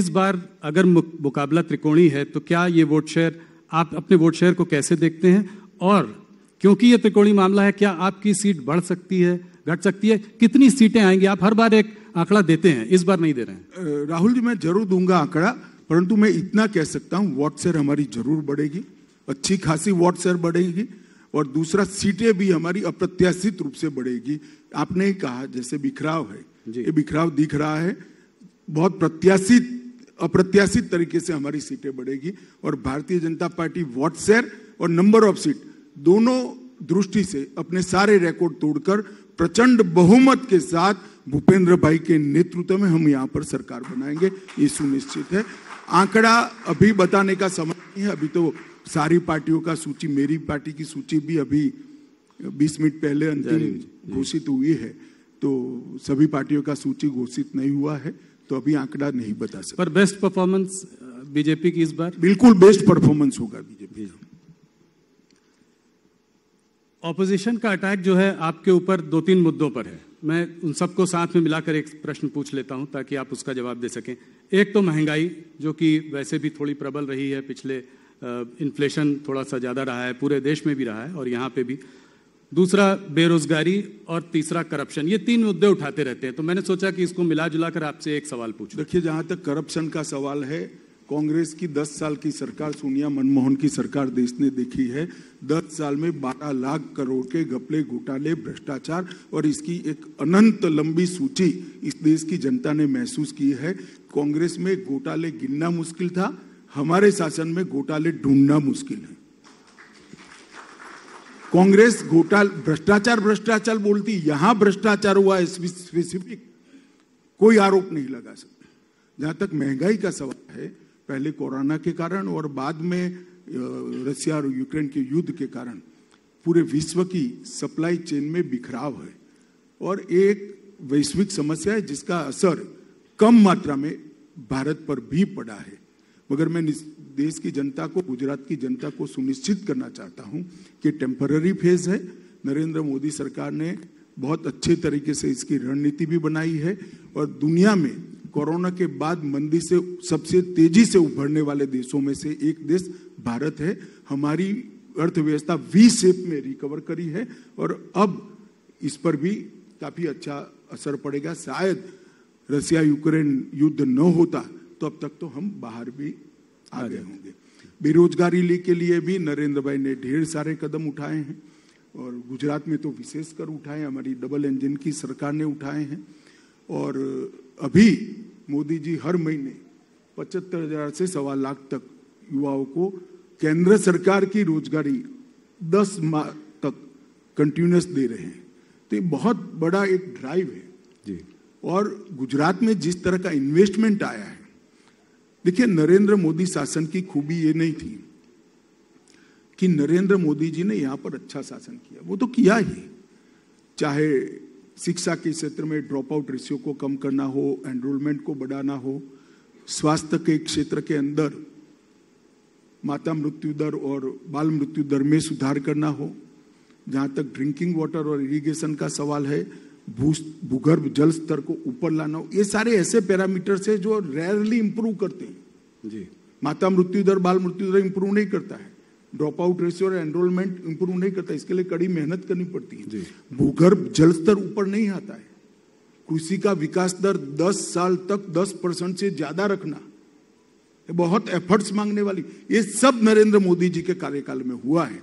इस बार अगर मुकाबला त्रिकोणी है तो क्या ये वोट शेयर आप अपने वोट शेयर को कैसे देखते हैं और क्योंकि ये त्रिकोणी मामला है क्या आपकी सीट बढ़ सकती है घट सकती है कितनी सीटें आएंगी आप हर बार एक आंकड़ा देते हैं इस बार नहीं दे रहे
हैं राहुल जी मैं जरूर दूंगा आंकड़ा परंतु मैं इतना कह सकता हूँ वार्ड शेयर हमारी जरूर बढ़ेगी अच्छी खासी वार्ड शेयर बढ़ेगी और दूसरा सीटें भी हमारी अप्रत्याशित रूप से बढ़ेगी आपने ही कहा जैसे बिखराव है ये बिखराव दिख रहा है बहुत प्रत्याशित अप्रत्याशित तरीके से हमारी सीटें बढ़ेगी और Bharatiya Janata party ward share और नंबर ऑफ सीट दोनों दृष्टि से अपने सारे रिकॉर्ड तोड़कर प्रचंड बहुमत के साथ भूपेंद्र भाई के नेतृत्व में हम यहाँ पर सरकार बनाएंगे ये सुनिश्चित है आंकड़ा अभी बताने का समय नहीं है अभी तो सारी पार्टियों का सूची मेरी पार्टी की सूची भी अभी 20 मिनट पहले अंतिम घोषित हुई है तो सभी पार्टियों का सूची घोषित नहीं हुआ है तो अभी आंकड़ा नहीं बता
सकता पर बेस्ट परफॉर्मेंस बीजेपी की इस बार बिल्कुल बेस्ट परफॉर्मेंस होगा बीजेपी ऑपोजिशन का अटैक जो है आपके ऊपर दो तीन मुद्दों पर है मैं उन सबको साथ में मिलाकर एक प्रश्न पूछ लेता हूं ताकि आप उसका जवाब दे सकें एक तो महंगाई जो कि वैसे भी थोड़ी प्रबल रही है पिछले इन्फ्लेशन थोड़ा सा ज़्यादा रहा है पूरे देश में भी रहा है और यहाँ पे भी दूसरा बेरोजगारी और तीसरा करप्शन ये तीन मुद्दे उठाते रहते हैं तो मैंने सोचा कि इसको मिला जुला कर आपसे एक सवाल पूछूं देखिए जहाँ तक
करप्शन का सवाल है कांग्रेस की 10 साल की सरकार सोनिया मनमोहन की सरकार देश ने देखी है 10 साल में 12 लाख करोड़ के घपले घोटाले भ्रष्टाचार और इसकी एक अनंत लंबी सूची इस देश की जनता ने महसूस की है कांग्रेस में घोटाले गिनना मुश्किल था हमारे शासन में घोटाले ढूंढना मुश्किल है कांग्रेस घोटाल भ्रष्टाचार भ्रष्टाचार बोलती यहां भ्रष्टाचार हुआ स्पेसिफिक कोई आरोप नहीं लगा सकता जहां तक महंगाई का सवाल है पहले कोरोना के कारण और बाद में रशिया और यूक्रेन के युद्ध के कारण पूरे विश्व की सप्लाई चेन में बिखराव है और एक वैश्विक समस्या है जिसका असर कम मात्रा में भारत पर भी पड़ा है मगर मैं देश की जनता को गुजरात की जनता को सुनिश्चित करना चाहता हूं कि टेम्पररी फेज है नरेंद्र मोदी सरकार ने बहुत अच्छे तरीके से इसकी रणनीति भी बनाई है और दुनिया में कोरोना के बाद मंदी से सबसे तेजी से उभरने वाले देशों में से एक देश भारत है हमारी अर्थव्यवस्था वी शेप में रिकवर करी है और अब इस पर भी काफी अच्छा असर पड़ेगा शायद रसिया यूक्रेन युद्ध न होता तो अब तक तो हम बाहर भी आ गए होंगे बेरोजगारी के लिए भी नरेंद्र भाई ने ढेर सारे कदम उठाए हैं और गुजरात में तो विशेष कर उठाए हमारी डबल इंजन की सरकार ने उठाए हैं और अभी मोदी जी हर महीने पचहत्तर हजार से सवा लाख तक युवाओं को केंद्र सरकार की रोजगारी दस माह तक कंटिन्यूस दे रहे हैं तो ये बहुत बड़ा एक ड्राइव है जी और गुजरात में जिस तरह का इन्वेस्टमेंट आया है देखिए नरेंद्र मोदी शासन की खूबी ये नहीं थी कि नरेंद्र मोदी जी ने यहाँ पर अच्छा शासन किया वो तो किया ही चाहे शिक्षा के क्षेत्र में ड्रॉप आउट रेशियो को कम करना हो एनरोलमेंट को बढ़ाना हो स्वास्थ्य के क्षेत्र के अंदर माता मृत्यु दर और बाल मृत्यु दर में सुधार करना हो जहाँ तक ड्रिंकिंग वाटर और इरिगेशन का सवाल है भू भूगर्भ जल स्तर को ऊपर लाना हो ये सारे ऐसे पैरामीटर्स है जो रेयरली इम्प्रूव करते हैं जी माता मृत्यु दर बाल मृत्यु दर इम्प्रूव नहीं करता है ड्रॉप आउट रेशियो और एनरोलमेंट इंप्रूव नहीं करता इसके लिए कड़ी मेहनत करनी पड़ती है भूगर्भ जल स्तर ऊपर नहीं आता है कृषि का विकास दर 10 साल तक 10 परसेंट से ज्यादा रखना बहुत एफर्ट्स मांगने वाली ये सब नरेंद्र मोदी जी के कार्यकाल में हुआ है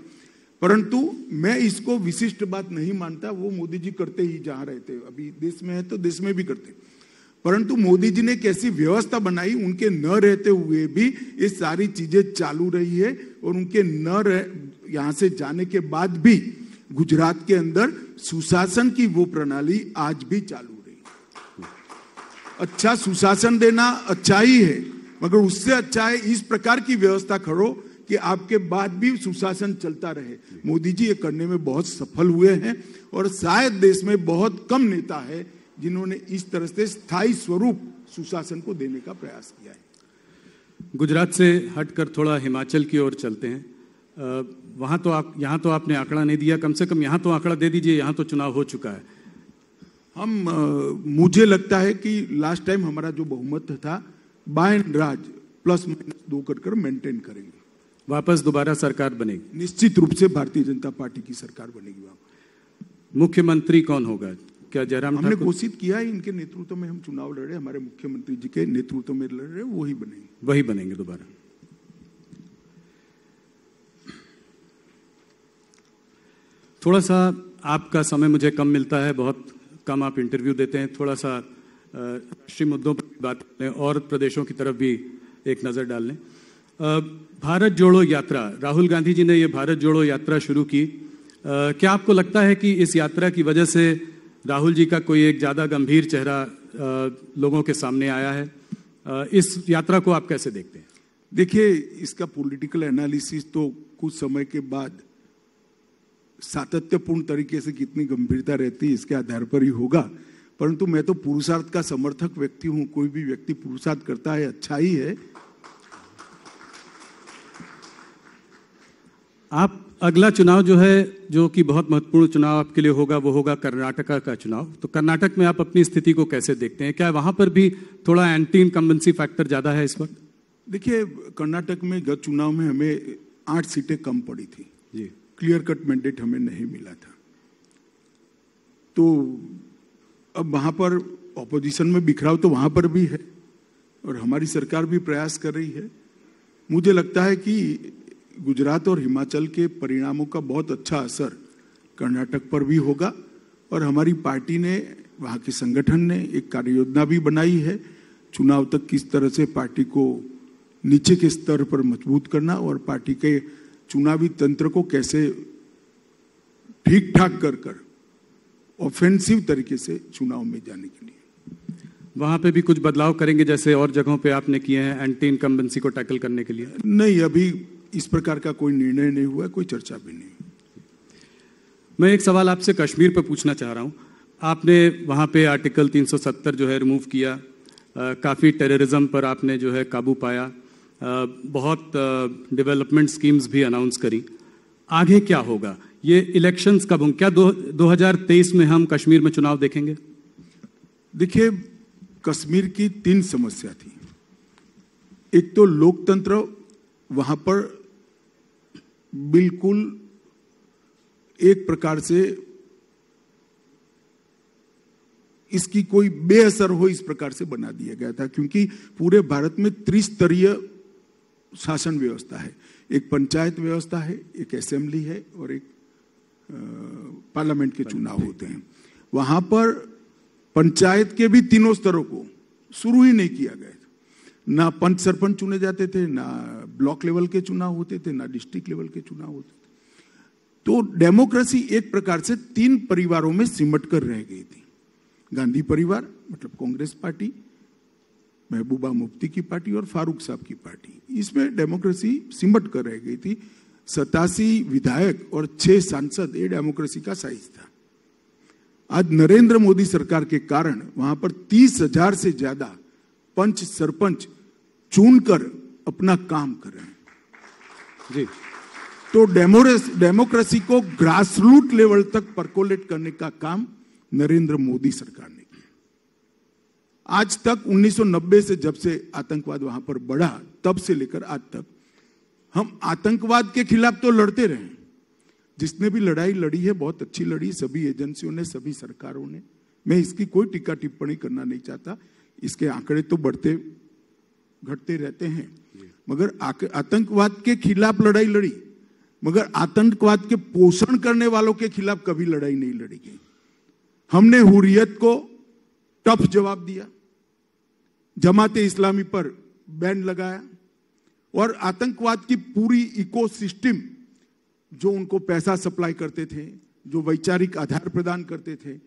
परंतु मैं इसको विशिष्ट बात नहीं मानता वो मोदी जी करते ही जहां रहते अभी देश में है तो देश में भी करते परंतु मोदी जी ने कैसी व्यवस्था बनाई उनके न रहते हुए भी ये सारी चीजें चालू रही है और उनके न रह यहाँ से जाने के बाद भी गुजरात के अंदर सुशासन की वो प्रणाली आज भी चालू रही अच्छा सुशासन देना अच्छा ही है मगर उससे अच्छा है इस प्रकार की व्यवस्था करो कि आपके बाद भी सुशासन चलता रहे मोदी जी ये करने में बहुत सफल हुए हैं और शायद देश में बहुत कम नेता है जिन्होंने इस तरह से स्थायी स्वरूप सुशासन को देने का प्रयास किया है
गुजरात से हटकर थोड़ा हिमाचल की ओर चलते हैं वहां तो आप यहाँ तो आपने आंकड़ा नहीं दिया कम से कम यहाँ तो आंकड़ा दे दीजिए यहाँ तो चुनाव हो चुका है
हम आ, मुझे लगता है कि लास्ट टाइम हमारा जो बहुमत था बाय राज प्लस माइनस दो कर कर मेंटेन करेंगे
वापस दोबारा सरकार बनेगी
निश्चित रूप से भारतीय जनता पार्टी की सरकार बनेगी वहां मुख्यमंत्री कौन होगा
क्या जयराम हमने घोषित
किया है इनके नेतृत्व में हम चुनाव लड़ रहे हैं हमारे मुख्यमंत्री जी के नेतृत्व में लड़
रहे वही बनेंगे वही बनेंगे दोबारा थोड़ा सा आपका समय मुझे कम मिलता है बहुत कम आप इंटरव्यू देते हैं थोड़ा सा राष्ट्रीय मुद्दों पर बात कर लें और प्रदेशों की तरफ भी एक नज़र डाल लें भारत जोड़ो यात्रा राहुल गांधी जी ने ये भारत जोड़ो यात्रा शुरू की क्या आपको लगता है कि इस यात्रा की वजह से राहुल जी का कोई एक ज़्यादा गंभीर चेहरा लोगों के सामने आया है इस यात्रा को आप कैसे देखते हैं देखिए इसका पॉलिटिकल
एनालिसिस तो कुछ समय के बाद सातत्यपूर्ण तरीके से कितनी गंभीरता रहती है इसके आधार पर ही होगा परंतु मैं तो पुरुषार्थ का समर्थक व्यक्ति हूं कोई भी व्यक्ति पुरुषार्थ करता है अच्छा ही है
आप अगला चुनाव जो है जो कि बहुत महत्वपूर्ण चुनाव आपके लिए होगा वो होगा कर्नाटका का चुनाव तो कर्नाटक में आप अपनी स्थिति को कैसे देखते हैं क्या वहां पर भी थोड़ा एंटी इनकम्बेंसी फैक्टर ज़्यादा है इस वक्त
देखिए कर्नाटक में गत चुनाव में हमें आठ सीटें कम पड़ी थी जी क्लियर कट मैंडेट हमें नहीं मिला था तो अब वहां पर ऑपोजिशन में बिखराव तो वहां पर भी है और हमारी सरकार भी प्रयास कर रही है मुझे लगता है कि गुजरात और हिमाचल के परिणामों का बहुत अच्छा असर कर्नाटक पर भी होगा और हमारी पार्टी ने वहाँ के संगठन ने एक कार्य योजना भी बनाई है चुनाव तक किस तरह से पार्टी को नीचे के स्तर पर मजबूत करना और पार्टी के चुनावी तंत्र को कैसे ठीक ठाक कर कर ऑफेंसिव
तरीके से चुनाव में जाने के लिए वहाँ पे भी कुछ बदलाव करेंगे जैसे और जगहों पे आपने किए हैं एंटी इनकम्बेंसी को टैकल करने के लिए
नहीं अभी इस प्रकार का कोई निर्णय नहीं हुआ
कोई चर्चा भी नहीं मैं एक सवाल आपसे कश्मीर पर पूछना चाह रहा हूँ आपने वहाँ पे आर्टिकल 370 जो है रिमूव किया काफ़ी टेररिज्म पर आपने जो है काबू पाया आ, बहुत डेवलपमेंट स्कीम्स भी अनाउंस करी आगे क्या होगा ये इलेक्शंस कब होंगे क्या दो 2023 में हम कश्मीर में चुनाव देखेंगे देखिए कश्मीर की तीन समस्या थी
एक तो लोकतंत्र वहाँ पर बिल्कुल एक प्रकार से इसकी कोई बेअसर हो इस प्रकार से बना दिया गया था क्योंकि पूरे भारत में त्रिस्तरीय शासन व्यवस्था है एक पंचायत व्यवस्था है एक असेंबली है और एक पार्लियामेंट के चुनाव होते हैं वहां पर पंचायत के भी तीनों स्तरों को शुरू ही नहीं किया गया था ना पंच सरपंच चुने जाते थे ना ब्लॉक लेवल के चुनाव होते थे ना डिस्ट्रिक्ट लेवल के चुनाव होते थे तो डेमोक्रेसी एक प्रकार से तीन परिवारों में सिमट कर रह गई थी गांधी परिवार मतलब कांग्रेस पार्टी महबूबा मुफ्ती की पार्टी और फारूक साहब की पार्टी इसमें डेमोक्रेसी सिमट कर रह गई थी सतासी विधायक और छह सांसद ये डेमोक्रेसी का साइज था आज नरेंद्र मोदी सरकार के कारण वहां पर तीस हजार से ज्यादा पंच सरपंच चुनकर अपना काम कर रहे हैं जी तो डेमोक्रेसी को ग्रासरूट लेवल तक परकोलेट करने का काम नरेंद्र मोदी सरकार ने किया आज तक 1990 से जब से आतंकवाद वहां पर बढ़ा तब से लेकर आज तक हम आतंकवाद के खिलाफ तो लड़ते रहे जिसने भी लड़ाई लड़ी है बहुत अच्छी लड़ी सभी एजेंसियों ने सभी सरकारों ने मैं इसकी कोई टीका टिप्पणी करना नहीं चाहता इसके आंकड़े तो बढ़ते घटते रहते हैं मगर आतंकवाद के खिलाफ लड़ाई लड़ी मगर आतंकवाद के पोषण करने वालों के खिलाफ कभी लड़ाई नहीं लड़ी गई हमने हुरियत को टफ जवाब दिया जमात इस्लामी पर बैन लगाया और आतंकवाद की पूरी इकोसिस्टम जो उनको पैसा सप्लाई करते थे जो वैचारिक आधार प्रदान करते थे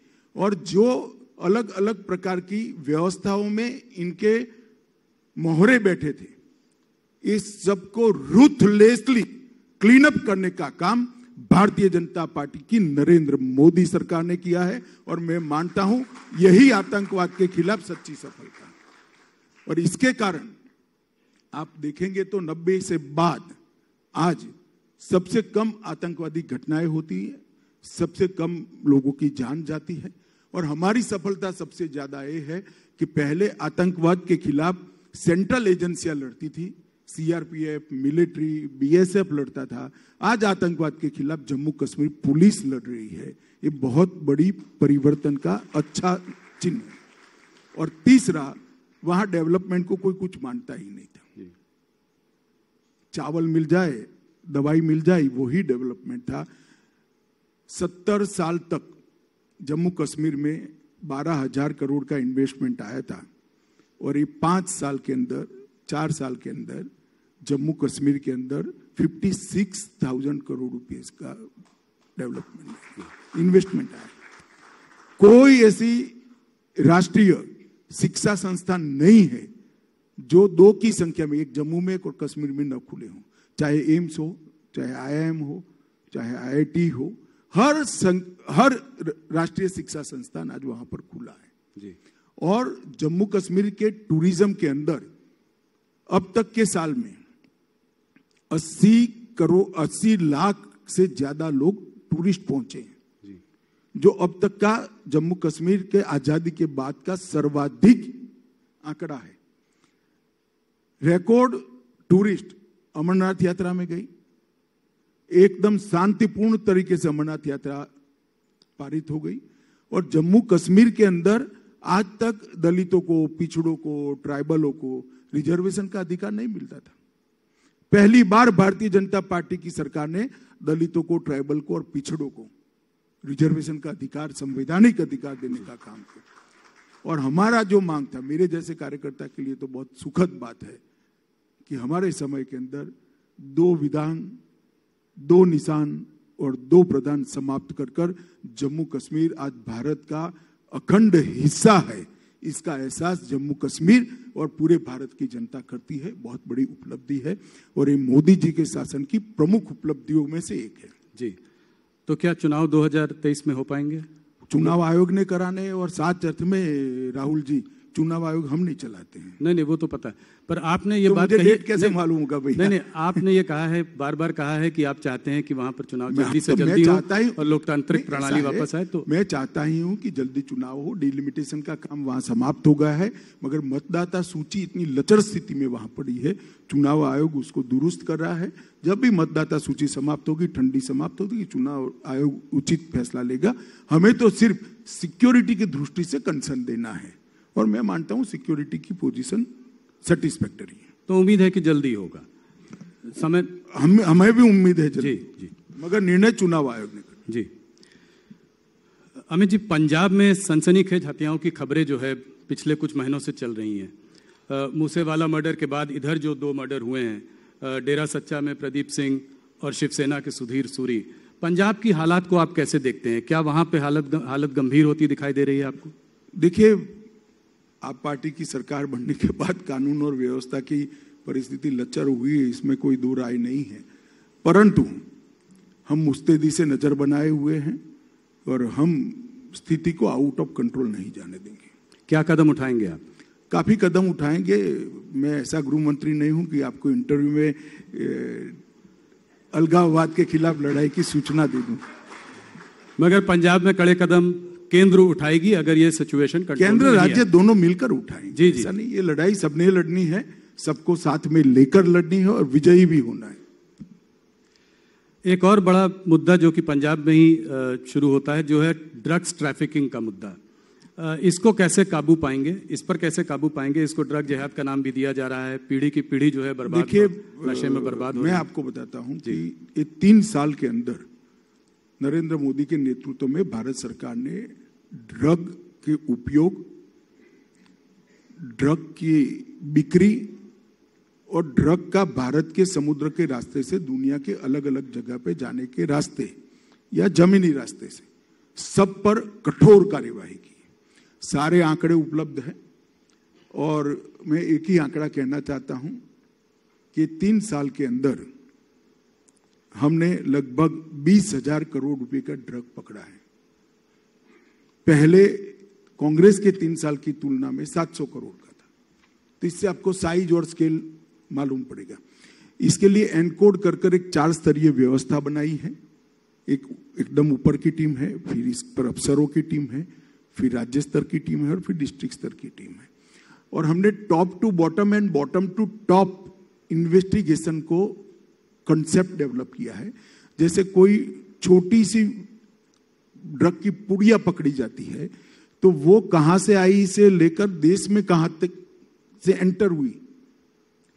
और जो अलग अलग प्रकार की व्यवस्थाओं में इनके मोहरे बैठे थे इस सब को रूथलेसली क्लीन अप करने का काम भारतीय जनता पार्टी की नरेंद्र मोदी सरकार ने किया है और मैं मानता हूं यही आतंकवाद के खिलाफ सच्ची सफलता और इसके कारण आप देखेंगे तो नब्बे से बाद आज सबसे कम आतंकवादी घटनाएं होती है सबसे कम लोगों की जान जाती है और हमारी सफलता सबसे ज्यादा ये है कि पहले आतंकवाद के खिलाफ सेंट्रल एजेंसियां लड़ती थी सीआरपीएफ मिलिट्री बीएसएफ लड़ता था आज आतंकवाद के खिलाफ जम्मू कश्मीर पुलिस लड़ रही है ये बहुत बड़ी परिवर्तन का अच्छा चिन्ह है और तीसरा वहां डेवलपमेंट को कोई कुछ मानता ही नहीं था चावल मिल जाए दवाई मिल जाए वो ही डेवलपमेंट था सत्तर साल तक जम्मू कश्मीर में बारह हजार करोड़ का इन्वेस्टमेंट आया था और ये पांच साल के अंदर चार साल के अंदर जम्मू कश्मीर के अंदर 56,000 करोड़ रुपए का डेवलपमेंट इन्वेस्टमेंट आया कोई ऐसी राष्ट्रीय शिक्षा संस्थान नहीं है जो दो की संख्या में एक जम्मू में एक और कश्मीर में न खुले हों चाहे एम्स हो चाहे आईआईएम हो चाहे आईआईटी हो हर हर राष्ट्रीय शिक्षा संस्थान आज वहां पर खुला है जी और जम्मू कश्मीर के टूरिज्म के अंदर अब तक के साल में 80 करोड़ 80 लाख से ज्यादा लोग टूरिस्ट पहुंचे हैं जो अब तक का जम्मू कश्मीर के आजादी के बाद का सर्वाधिक आंकड़ा है रिकॉर्ड टूरिस्ट अमरनाथ यात्रा में गई एकदम शांतिपूर्ण तरीके से अमरनाथ यात्रा पारित हो गई और जम्मू कश्मीर के अंदर आज तक दलितों को पिछड़ों को ट्राइबलों को रिजर्वेशन का अधिकार नहीं मिलता था पहली बार भारतीय जनता पार्टी की सरकार ने दलितों को ट्राइबल को और पिछड़ों को रिजर्वेशन का अधिकार संवैधानिक अधिकार देने का काम किया और हमारा जो मांग था मेरे जैसे कार्यकर्ता के लिए तो बहुत सुखद बात है कि हमारे समय के अंदर दो विधान दो निशान और दो प्रधान समाप्त कर कर जम्मू कश्मीर आज भारत का अखंड हिस्सा है इसका एहसास जम्मू कश्मीर और पूरे भारत की जनता करती है बहुत बड़ी उपलब्धि है और ये मोदी जी के शासन की प्रमुख उपलब्धियों में से
एक है जी तो क्या चुनाव 2023 में हो पाएंगे
चुनाव आयोग ने कराने और सात अर्थ में राहुल जी चुनाव आयोग हम नहीं चलाते
हैं नहीं नहीं वो तो पता है पर आपने ये तो बात कही कैसे मालूम होगा भाई नहीं नहीं आपने ये कहा है बार बार कहा है कि आप चाहते हैं कि वहां पर चुनाव जल्दी से तो जल्दी हो और लोकतांत्रिक प्रणाली वापस आए
तो मैं चाहता ही हूँ कि जल्दी चुनाव हो डिलिमिटेशन का काम वहां समाप्त हो गया है मगर मतदाता सूची इतनी लचर स्थिति में वहां पड़ी है चुनाव आयोग उसको दुरुस्त कर रहा है जब भी मतदाता सूची समाप्त होगी ठंडी समाप्त होगी चुनाव आयोग उचित फैसला लेगा हमें तो सिर्फ सिक्योरिटी की दृष्टि से कंसर्न देना है और मैं मानता हूँ सिक्योरिटी की पोजीशन सेटिस्फेक्टरी
है तो उम्मीद है कि जल्दी होगा समय हम हमें भी उम्मीद है जी जी मगर निर्णय चुनाव आयोग ने कर जी अमित जी पंजाब में सनसनीखेज हत्याओं की खबरें जो है पिछले कुछ महीनों से चल रही हैं मूसेवाला मर्डर के बाद इधर जो दो मर्डर हुए हैं डेरा सच्चा में प्रदीप सिंह और शिवसेना के सुधीर सूरी पंजाब की हालात को आप कैसे देखते हैं क्या वहाँ पे हालत हालत गंभीर होती दिखाई दे रही है आपको देखिए आप पार्टी की सरकार बनने के बाद कानून और व्यवस्था
की परिस्थिति लचर हुई है इसमें कोई दो राय नहीं है परंतु हम मुस्तैदी से नज़र बनाए हुए हैं और हम स्थिति को आउट ऑफ कंट्रोल नहीं जाने देंगे क्या कदम उठाएंगे आप काफ़ी कदम उठाएंगे मैं ऐसा गृह मंत्री नहीं हूं कि आपको इंटरव्यू में अलगाववाद के खिलाफ
लड़ाई की सूचना दे दूं मगर पंजाब में कड़े कदम केंद्र उठाएगी अगर ये सिचुएशन केंद्र राज्य दोनों मिलकर उठाएंगे जी जी नहीं ये लड़ाई सबने लड़नी है
सबको साथ में लेकर लड़नी है और विजयी भी होना है
एक और बड़ा मुद्दा जो कि पंजाब में ही शुरू होता है जो है ड्रग्स ट्रैफिकिंग का मुद्दा इसको कैसे काबू पाएंगे इस पर कैसे काबू पाएंगे इसको ड्रग जहाद का नाम भी दिया जा रहा है पीढ़ी की पीढ़ी जो है बर्बाद देखिए नशे में बर्बाद मैं
आपको बताता हूँ कि ये तीन साल के अंदर नरेंद्र मोदी के नेतृत्व में भारत सरकार ने ड्रग के उपयोग ड्रग की बिक्री और ड्रग का भारत के समुद्र के रास्ते से दुनिया के अलग अलग जगह पे जाने के रास्ते या जमीनी रास्ते से सब पर कठोर कार्यवाही की सारे आंकड़े उपलब्ध हैं और मैं एक ही आंकड़ा कहना चाहता हूं कि तीन साल के अंदर हमने लगभग बीस हजार करोड़ रुपए का ड्रग पकड़ा है पहले कांग्रेस के तीन साल की तुलना में 700 करोड़ का था तो इससे आपको साइज और स्केल मालूम पड़ेगा इसके लिए एनकोड कर कर एक चार स्तरीय व्यवस्था बनाई है एक एकदम ऊपर की टीम है फिर इस पर अफसरों की टीम है फिर राज्य स्तर की टीम है और फिर डिस्ट्रिक्ट स्तर की टीम है और हमने top to bottom and bottom to top investigation को कंसेप्ट डेवलप किया है जैसे कोई छोटी सी ड्रग की पुड़िया पकड़ी जाती है तो वो कहां से आई से लेकर देश में कहाँ तक से एंटर हुई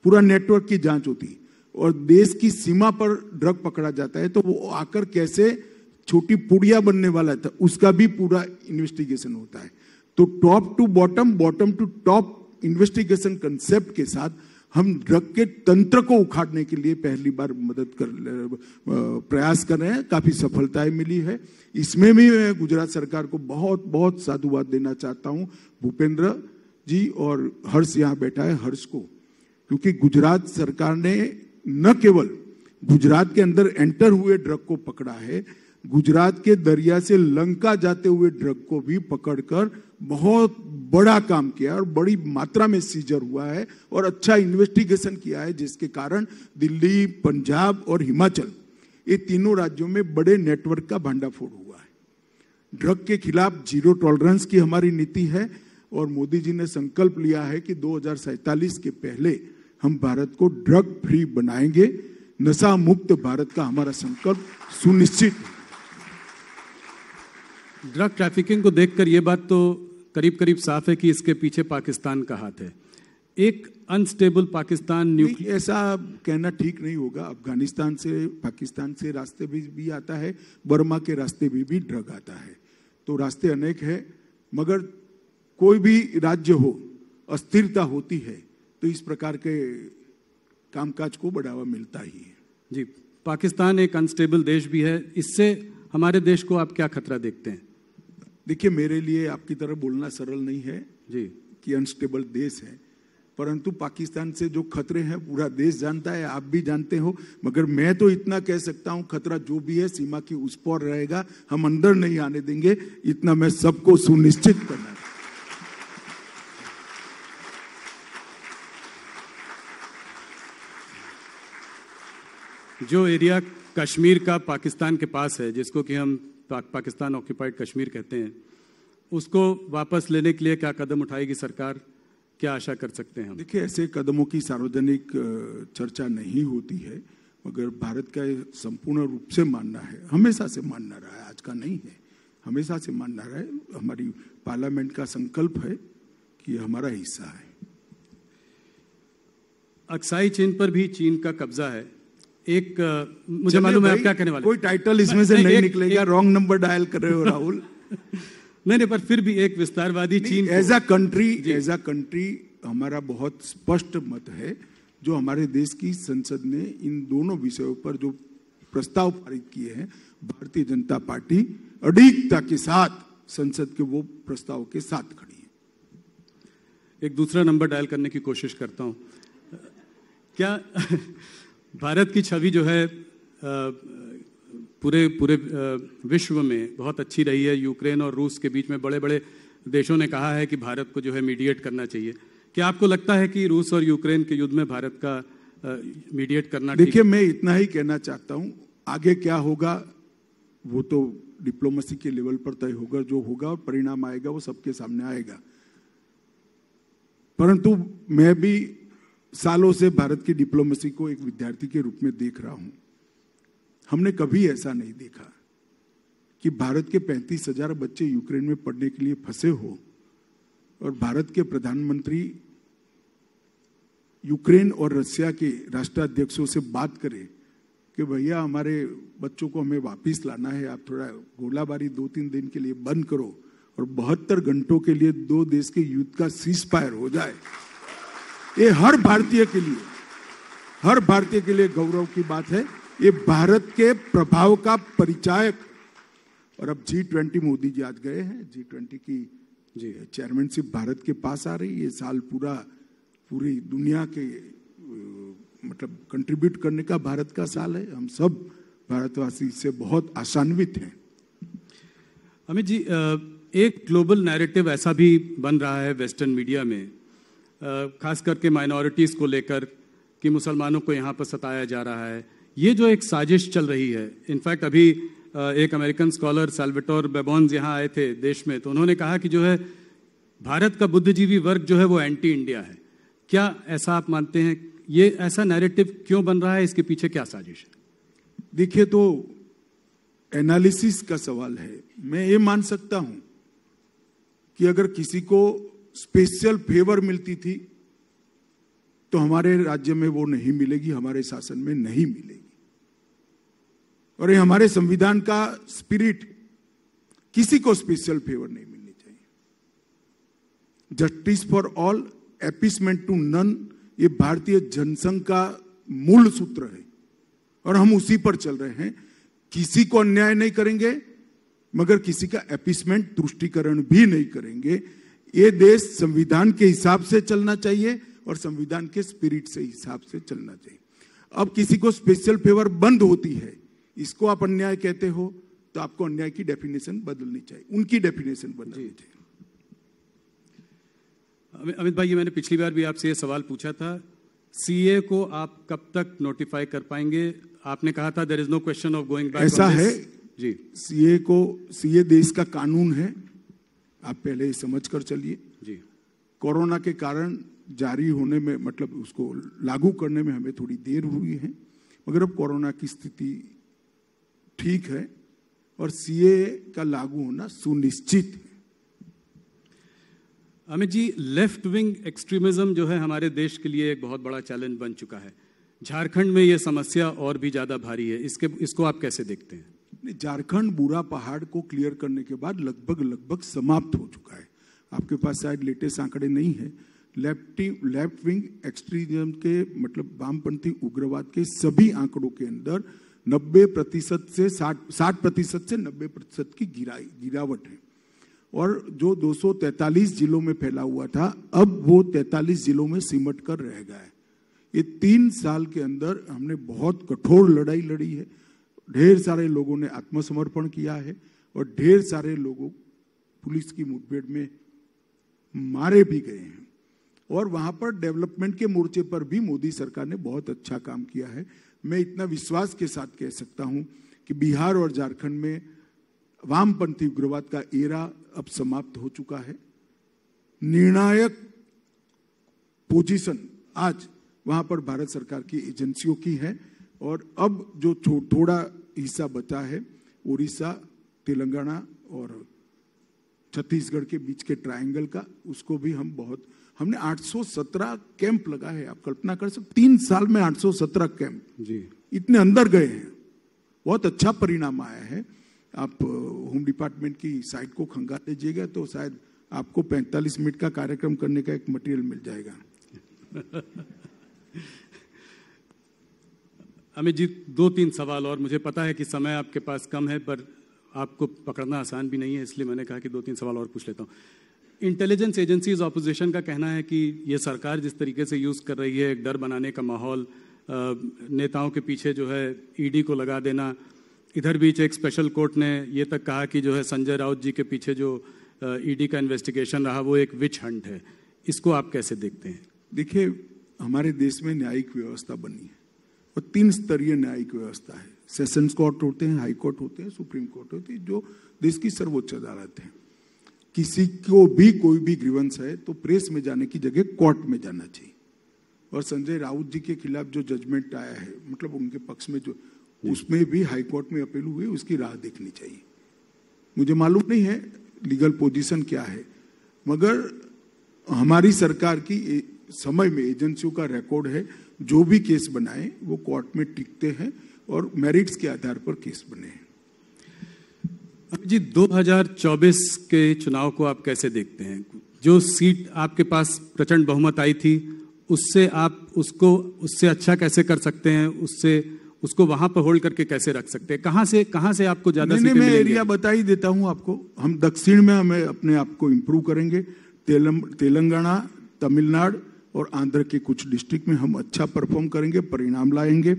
पूरा नेटवर्क की जांच होती और देश की सीमा पर ड्रग पकड़ा जाता है तो वो आकर कैसे छोटी पुड़िया बनने वाला था उसका भी पूरा इन्वेस्टिगेशन होता है तो top to bottom bottom to top investigation concept के साथ हम ड्रग के तंत्र को उखाड़ने के लिए पहली बार मदद कर प्रयास कर रहे हैं काफी सफलताएं मिली है इसमें भी मैं गुजरात सरकार को बहुत बहुत साधुवाद देना चाहता हूं भूपेंद्र जी और हर्ष यहाँ बैठा है हर्ष को क्योंकि गुजरात सरकार ने न केवल गुजरात के अंदर एंटर हुए ड्रग को पकड़ा है गुजरात के दरिया से लंका जाते हुए ड्रग को भी पकड़कर बहुत बड़ा काम किया और बड़ी मात्रा में सीजर हुआ है और अच्छा इन्वेस्टिगेशन किया है जिसके कारण दिल्ली पंजाब और हिमाचल ये तीनों राज्यों में बड़े नेटवर्क का भांडाफोड़ हुआ है ड्रग के खिलाफ जीरो टॉलरेंस की हमारी नीति है और मोदी जी ने संकल्प लिया है कि दो के पहले हम भारत को ड्रग फ्री बनाएंगे नशा मुक्त भारत का हमारा संकल्प सुनिश्चित है
ड्रग ट्रैफिकिंग को देखकर ये बात तो करीब करीब साफ है कि इसके पीछे पाकिस्तान का हाथ है एक अनस्टेबल पाकिस्तान न्यूक्लियर
ऐसा कहना ठीक नहीं होगा अफगानिस्तान से पाकिस्तान से रास्ते भी, भी आता है बर्मा के रास्ते भी भी ड्रग आता है तो रास्ते अनेक है मगर कोई भी राज्य हो अस्थिरता होती है तो इस प्रकार के कामकाज को बढ़ावा मिलता ही है
जी पाकिस्तान एक अनस्टेबल देश भी है इससे हमारे देश को आप क्या खतरा देखते हैं देखिए मेरे लिए आपकी
तरह बोलना सरल नहीं है जी कि अनस्टेबल देश है परंतु पाकिस्तान से जो खतरे हैं पूरा देश जानता है आप भी जानते हो मगर मैं तो इतना कह सकता हूं खतरा जो भी है सीमा की उस पर रहेगा हम अंदर नहीं आने देंगे इतना मैं सबको सुनिश्चित
करना जो एरिया कश्मीर का पाकिस्तान के पास है जिसको कि हम पाकिस्तान ऑक्यूपाइड कश्मीर कहते हैं उसको वापस लेने के लिए क्या कदम उठाएगी सरकार क्या आशा कर सकते हैं देखिए
ऐसे कदमों की सार्वजनिक चर्चा नहीं होती है मगर भारत का संपूर्ण रूप से मानना है हमेशा से मानना रहा है आज का नहीं है हमेशा से मानना रहा है हमारी पार्लियामेंट का संकल्प है कि हमारा हिस्सा है
अक्साई चीन पर भी चीन का कब्जा है एक मुझे मालूम है आप क्या कहने वाले कोई टाइटल इसमें से नहीं निकलेगा
रॉन्ग नंबर डायल कर रहे हो राहुल
*laughs* नहीं नहीं पर फिर भी एक
विस्तारवादी चीन as a country as a country हमारा बहुत स्पष्ट मत है जो हमारे देश की संसद ने इन दोनों विषयों पर जो प्रस्ताव पारित किए हैं भारतीय जनता पार्टी अडिगता के साथ संसद के वो प्रस्ताव
के साथ खड़ी है एक दूसरा नंबर डायल करने की कोशिश करता हूं क्या भारत की छवि जो है पूरे पूरे विश्व में बहुत अच्छी रही है यूक्रेन और रूस के बीच में बड़े बड़े देशों ने कहा है कि भारत को जो है मीडिएट करना चाहिए क्या आपको लगता है कि रूस और यूक्रेन के युद्ध में भारत का मीडिएट करना देखिए मैं
इतना ही कहना चाहता हूँ आगे क्या होगा वो तो डिप्लोमेसी के लेवल पर तय होगा जो होगा और परिणाम आएगा वो सबके सामने आएगा परंतु मैं भी सालों से भारत की डिप्लोमेसी को एक विद्यार्थी के रूप में देख रहा हूं हमने कभी ऐसा नहीं देखा कि भारत के पैंतीस हजार बच्चे यूक्रेन में पढ़ने के लिए फंसे हो और भारत के प्रधानमंत्री यूक्रेन और रशिया के राष्ट्राध्यक्षों से बात करें कि भैया हमारे बच्चों को हमें वापस लाना है आप थोड़ा गोलाबारी दो तीन दिन के लिए बंद करो और बहत्तर घंटों के लिए दो देश के युद्ध का सीज फायर हो जाए ये हर भारतीय के लिए हर भारतीय के लिए गौरव की बात है ये भारत के प्रभाव का परिचायक और अब जी ट्वेंटी मोदी जी आज गए हैं जी ट्वेंटी की जी चेयरमैनशिप भारत के पास आ रही है साल पूरा पूरी दुनिया के मतलब कंट्रीब्यूट करने का भारत का साल है हम सब भारतवासी से बहुत आसान्वित हैं
अमित जी एक ग्लोबल नैरेटिव ऐसा भी बन रहा है वेस्टर्न मीडिया में खास करके माइनॉरिटीज़ को लेकर कि मुसलमानों को यहाँ पर सताया जा रहा है ये जो एक साजिश चल रही है इनफैक्ट अभी एक अमेरिकन स्कॉलर साल्वेटोर बेबॉन्स यहाँ आए थे देश में तो उन्होंने कहा कि जो है भारत का बुद्धिजीवी वर्ग जो है वो एंटी इंडिया है क्या ऐसा आप मानते हैं ये ऐसा नैरेटिव क्यों बन रहा है इसके पीछे क्या साजिश है देखिए तो एनालिसिस का सवाल है मैं ये मान सकता हूं कि
अगर किसी को स्पेशल फेवर मिलती थी तो हमारे राज्य में वो नहीं मिलेगी हमारे शासन में नहीं मिलेगी और ये हमारे संविधान का स्पिरिट किसी को स्पेशल फेवर नहीं मिलनी चाहिए justice for all appeasement to none ये भारतीय जनसंघ का मूल सूत्र है और हम उसी पर चल रहे हैं किसी को अन्याय नहीं करेंगे मगर किसी का एपिसमेंट तुष्टिकरण भी नहीं करेंगे ये देश संविधान के हिसाब से चलना चाहिए और संविधान के स्पिरिट से हिसाब से चलना चाहिए अब किसी को स्पेशल फेवर बंद होती है इसको आप अन्याय कहते हो तो आपको अन्याय की डेफिनेशन बदलनी चाहिए उनकी डेफिनेशन बदलनी चाहिए
अमित भाई ये मैंने पिछली बार भी आपसे ये सवाल पूछा था सीए को आप कब तक नोटिफाई कर पाएंगे आपने कहा था there is no question of going back ऐसा है जी
सीए को सीए देश का कानून है आप पहले ही समझ कर चलिए जी कोरोना के कारण जारी होने में मतलब उसको लागू करने में हमें थोड़ी देर हुई है मगर अब कोरोना की स्थिति ठीक है और सीए का लागू होना सुनिश्चित है
Amit ji left wing extremism जो है हमारे देश के लिए एक बहुत बड़ा चैलेंज बन चुका है झारखंड में यह समस्या और भी ज़्यादा भारी है इसके इसको आप कैसे देखते हैं
झारखंड बुरा पहाड़ को क्लियर करने के बाद लगभग लगभग समाप्त हो चुका है आपके पास शायद लेटेस्ट आंकड़े नहीं है लेफ्ट लेफ्ट विंग एक्सट्रीजम के मतलब वामपंथी उग्रवाद के सभी आंकड़ों के अंदर 90 प्रतिशत से 60 साठ प्रतिशत से 90 प्रतिशत की गिरा गिरावट है और जो 243 जिलों में फैला हुआ था अब वो 43 जिलों में सिमट कर रह गया है ये तीन साल के अंदर हमने बहुत कठोर लड़ाई लड़ी है ढेर सारे लोगों ने आत्मसमर्पण किया है और ढेर सारे लोगों पुलिस की मुठभेड़ में मारे भी गए हैं और वहां पर डेवलपमेंट के मोर्चे पर भी मोदी सरकार ने बहुत अच्छा काम किया है मैं इतना विश्वास के साथ कह सकता हूं कि बिहार और झारखंड में वामपंथी उग्रवाद का एरा अब समाप्त हो चुका है निर्णायक पोजीशन आज वहां पर भारत सरकार की एजेंसियों की है और अब जो थो, थोड़ा हिस्सा बचा है उड़ीसा तेलंगाना और छत्तीसगढ़ के बीच के ट्रायंगल का उसको भी हम बहुत हमने 817 कैंप लगा है आप कल्पना कर सकते तीन साल में 817 कैंप जी इतने अंदर गए हैं बहुत अच्छा परिणाम आया है आप होम डिपार्टमेंट की साइट को खंगा लीजिएगा तो शायद आपको 45 मिनट का कार्यक्रम करने का एक मटेरियल मिल जाएगा
*laughs* अमित जी दो तीन सवाल और मुझे पता है कि समय आपके पास कम है पर आपको पकड़ना आसान भी नहीं है इसलिए मैंने कहा कि दो तीन सवाल और पूछ लेता हूँ इंटेलिजेंस एजेंसीज ऑपोजिशन का कहना है कि ये सरकार जिस तरीके से यूज़ कर रही है एक डर बनाने का माहौल नेताओं के पीछे जो है ईडी e को लगा देना इधर बीच एक स्पेशल कोर्ट ने ये तक कहा कि जो है संजय राउत जी के पीछे जो ईडी e का इन्वेस्टिगेशन रहा वो एक विच हंट है इसको आप कैसे देखते हैं देखिए हमारे देश में
न्यायिक व्यवस्था बनी है वो तीन स्तरीय न्यायिक व्यवस्था है सेशंस कोर्ट होते हैं हाई कोर्ट होते हैं सुप्रीम कोर्ट होती है जो देश की सर्वोच्च अदालत है किसी को भी कोई भी ग्रीवंस है तो प्रेस में जाने की जगह कोर्ट में जाना चाहिए और संजय राउत जी के खिलाफ जो जजमेंट आया है मतलब उनके पक्ष में जो उसमें भी हाईकोर्ट में अपील हुई उसकी राह देखनी चाहिए मुझे मालूम नहीं है लीगल पोजीशन क्या है मगर हमारी सरकार की समय में एजेंसियों का रिकॉर्ड है जो भी केस बनाए वो कोर्ट में टिकते हैं और मेरिट्स के आधार पर केस बने हैं
जी 2024 के चुनाव को आप कैसे देखते हैं जो सीट आपके पास प्रचंड बहुमत आई थी उससे आप उसको उससे अच्छा कैसे कर सकते हैं उससे उसको वहां पर होल्ड करके कैसे रख सकते हैं कहां से कहां से आपको ज्यादा नहीं, मैं एरिया
बता ही देता हूं आपको हम दक्षिण में हमें अपने आप को इम्प्रूव करेंगे तेलंगाना तमिलनाडु और आंध्र के कुछ डिस्ट्रिक्ट में हम अच्छा परफॉर्म करेंगे परिणाम लाएंगे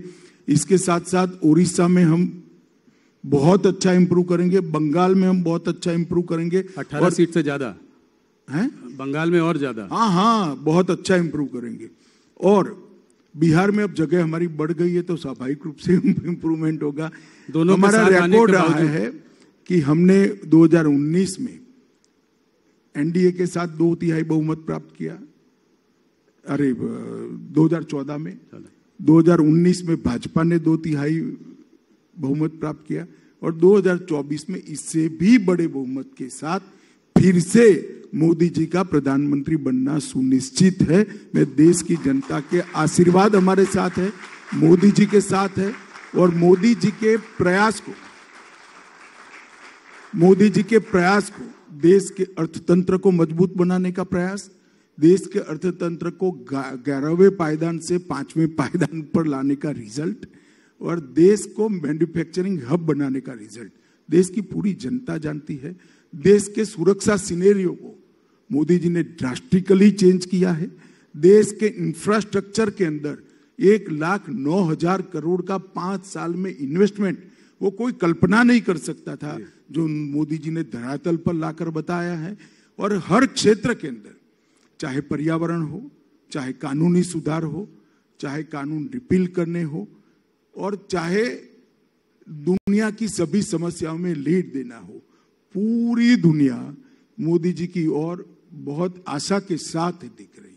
इसके साथ साथ उड़ीसा में हम बहुत अच्छा इंप्रूव करेंगे बंगाल में हम बहुत अच्छा इंप्रूव करेंगे
अठारह सीट से ज्यादा है बंगाल में और ज्यादा हाँ हाँ बहुत अच्छा इंप्रूव करेंगे और
बिहार में अब जगह हमारी बढ़ गई है तो स्वाभाविक रूप से इंप्रूवमेंट *laughs* होगा दोनों हमारा रिकॉर्ड रहा है कि हमने 2019 में एनडीए के साथ दो तिहाई बहुमत प्राप्त किया अरे 2014 में 2019 में भाजपा ने दो तिहाई बहुमत प्राप्त किया और 2024 में इससे भी बड़े बहुमत के साथ फिर से मोदी जी का प्रधानमंत्री बनना सुनिश्चित है मैं देश की जनता के आशीर्वाद हमारे साथ है मोदी जी के साथ है और मोदी जी के प्रयास को मोदी जी के प्रयास को देश के अर्थतंत्र को मजबूत बनाने का प्रयास देश के अर्थतंत्र को ग्यारहवें पायदान से पांचवें पायदान पर लाने का रिजल्ट और देश को मैन्युफैक्चरिंग हब बनाने का रिजल्ट देश की पूरी जनता जानती है देश के सुरक्षा सिनेरियो को मोदी जी ने ड्रास्टिकली चेंज किया है देश के इंफ्रास्ट्रक्चर के अंदर एक लाख नौ हजार करोड़ का पांच साल में इन्वेस्टमेंट वो कोई कल्पना नहीं कर सकता था जो मोदी जी ने धरातल पर लाकर बताया है और हर क्षेत्र के अंदर चाहे पर्यावरण हो चाहे कानूनी सुधार हो चाहे कानून रिपील करने हो और चाहे दुनिया की सभी समस्याओं में लीड देना हो पूरी दुनिया मोदी जी की ओर बहुत आशा के साथ दिख रही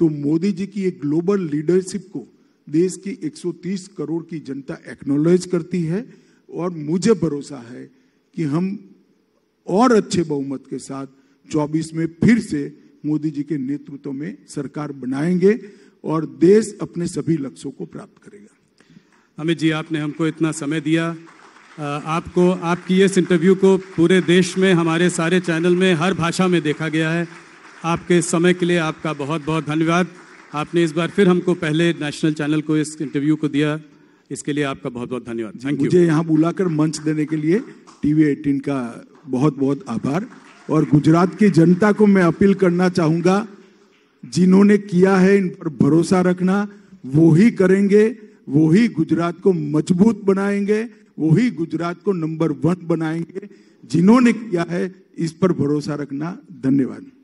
तो मोदी जी की एक ग्लोबल लीडरशिप को देश की 130 करोड़ की जनता एक्नोलेज करती है और मुझे भरोसा है कि हम और अच्छे बहुमत के साथ 24 में फिर से मोदी जी के नेतृत्व में सरकार बनाएंगे और देश अपने
सभी लक्ष्यों को
प्राप्त करेगा
अमित जी आपने हमको इतना समय दिया आपको आपकी इस इंटरव्यू को पूरे देश में हमारे सारे चैनल में हर भाषा में देखा गया है आपके समय के लिए आपका बहुत बहुत धन्यवाद आपने इस बार फिर हमको पहले नेशनल चैनल को इस इंटरव्यू को दिया इसके लिए आपका बहुत बहुत धन्यवाद थैंक यू मुझे
यहाँ बुलाकर मंच देने के लिए टीवी 18 का बहुत बहुत आभार और गुजरात की जनता को मैं अपील करना चाहूंगा जिन्होंने किया है इन पर भरोसा रखना वो ही करेंगे वो ही गुजरात को मजबूत बनाएंगे वो ही गुजरात को नंबर वन बनाएंगे जिन्होंने किया है इस पर भरोसा रखना धन्यवाद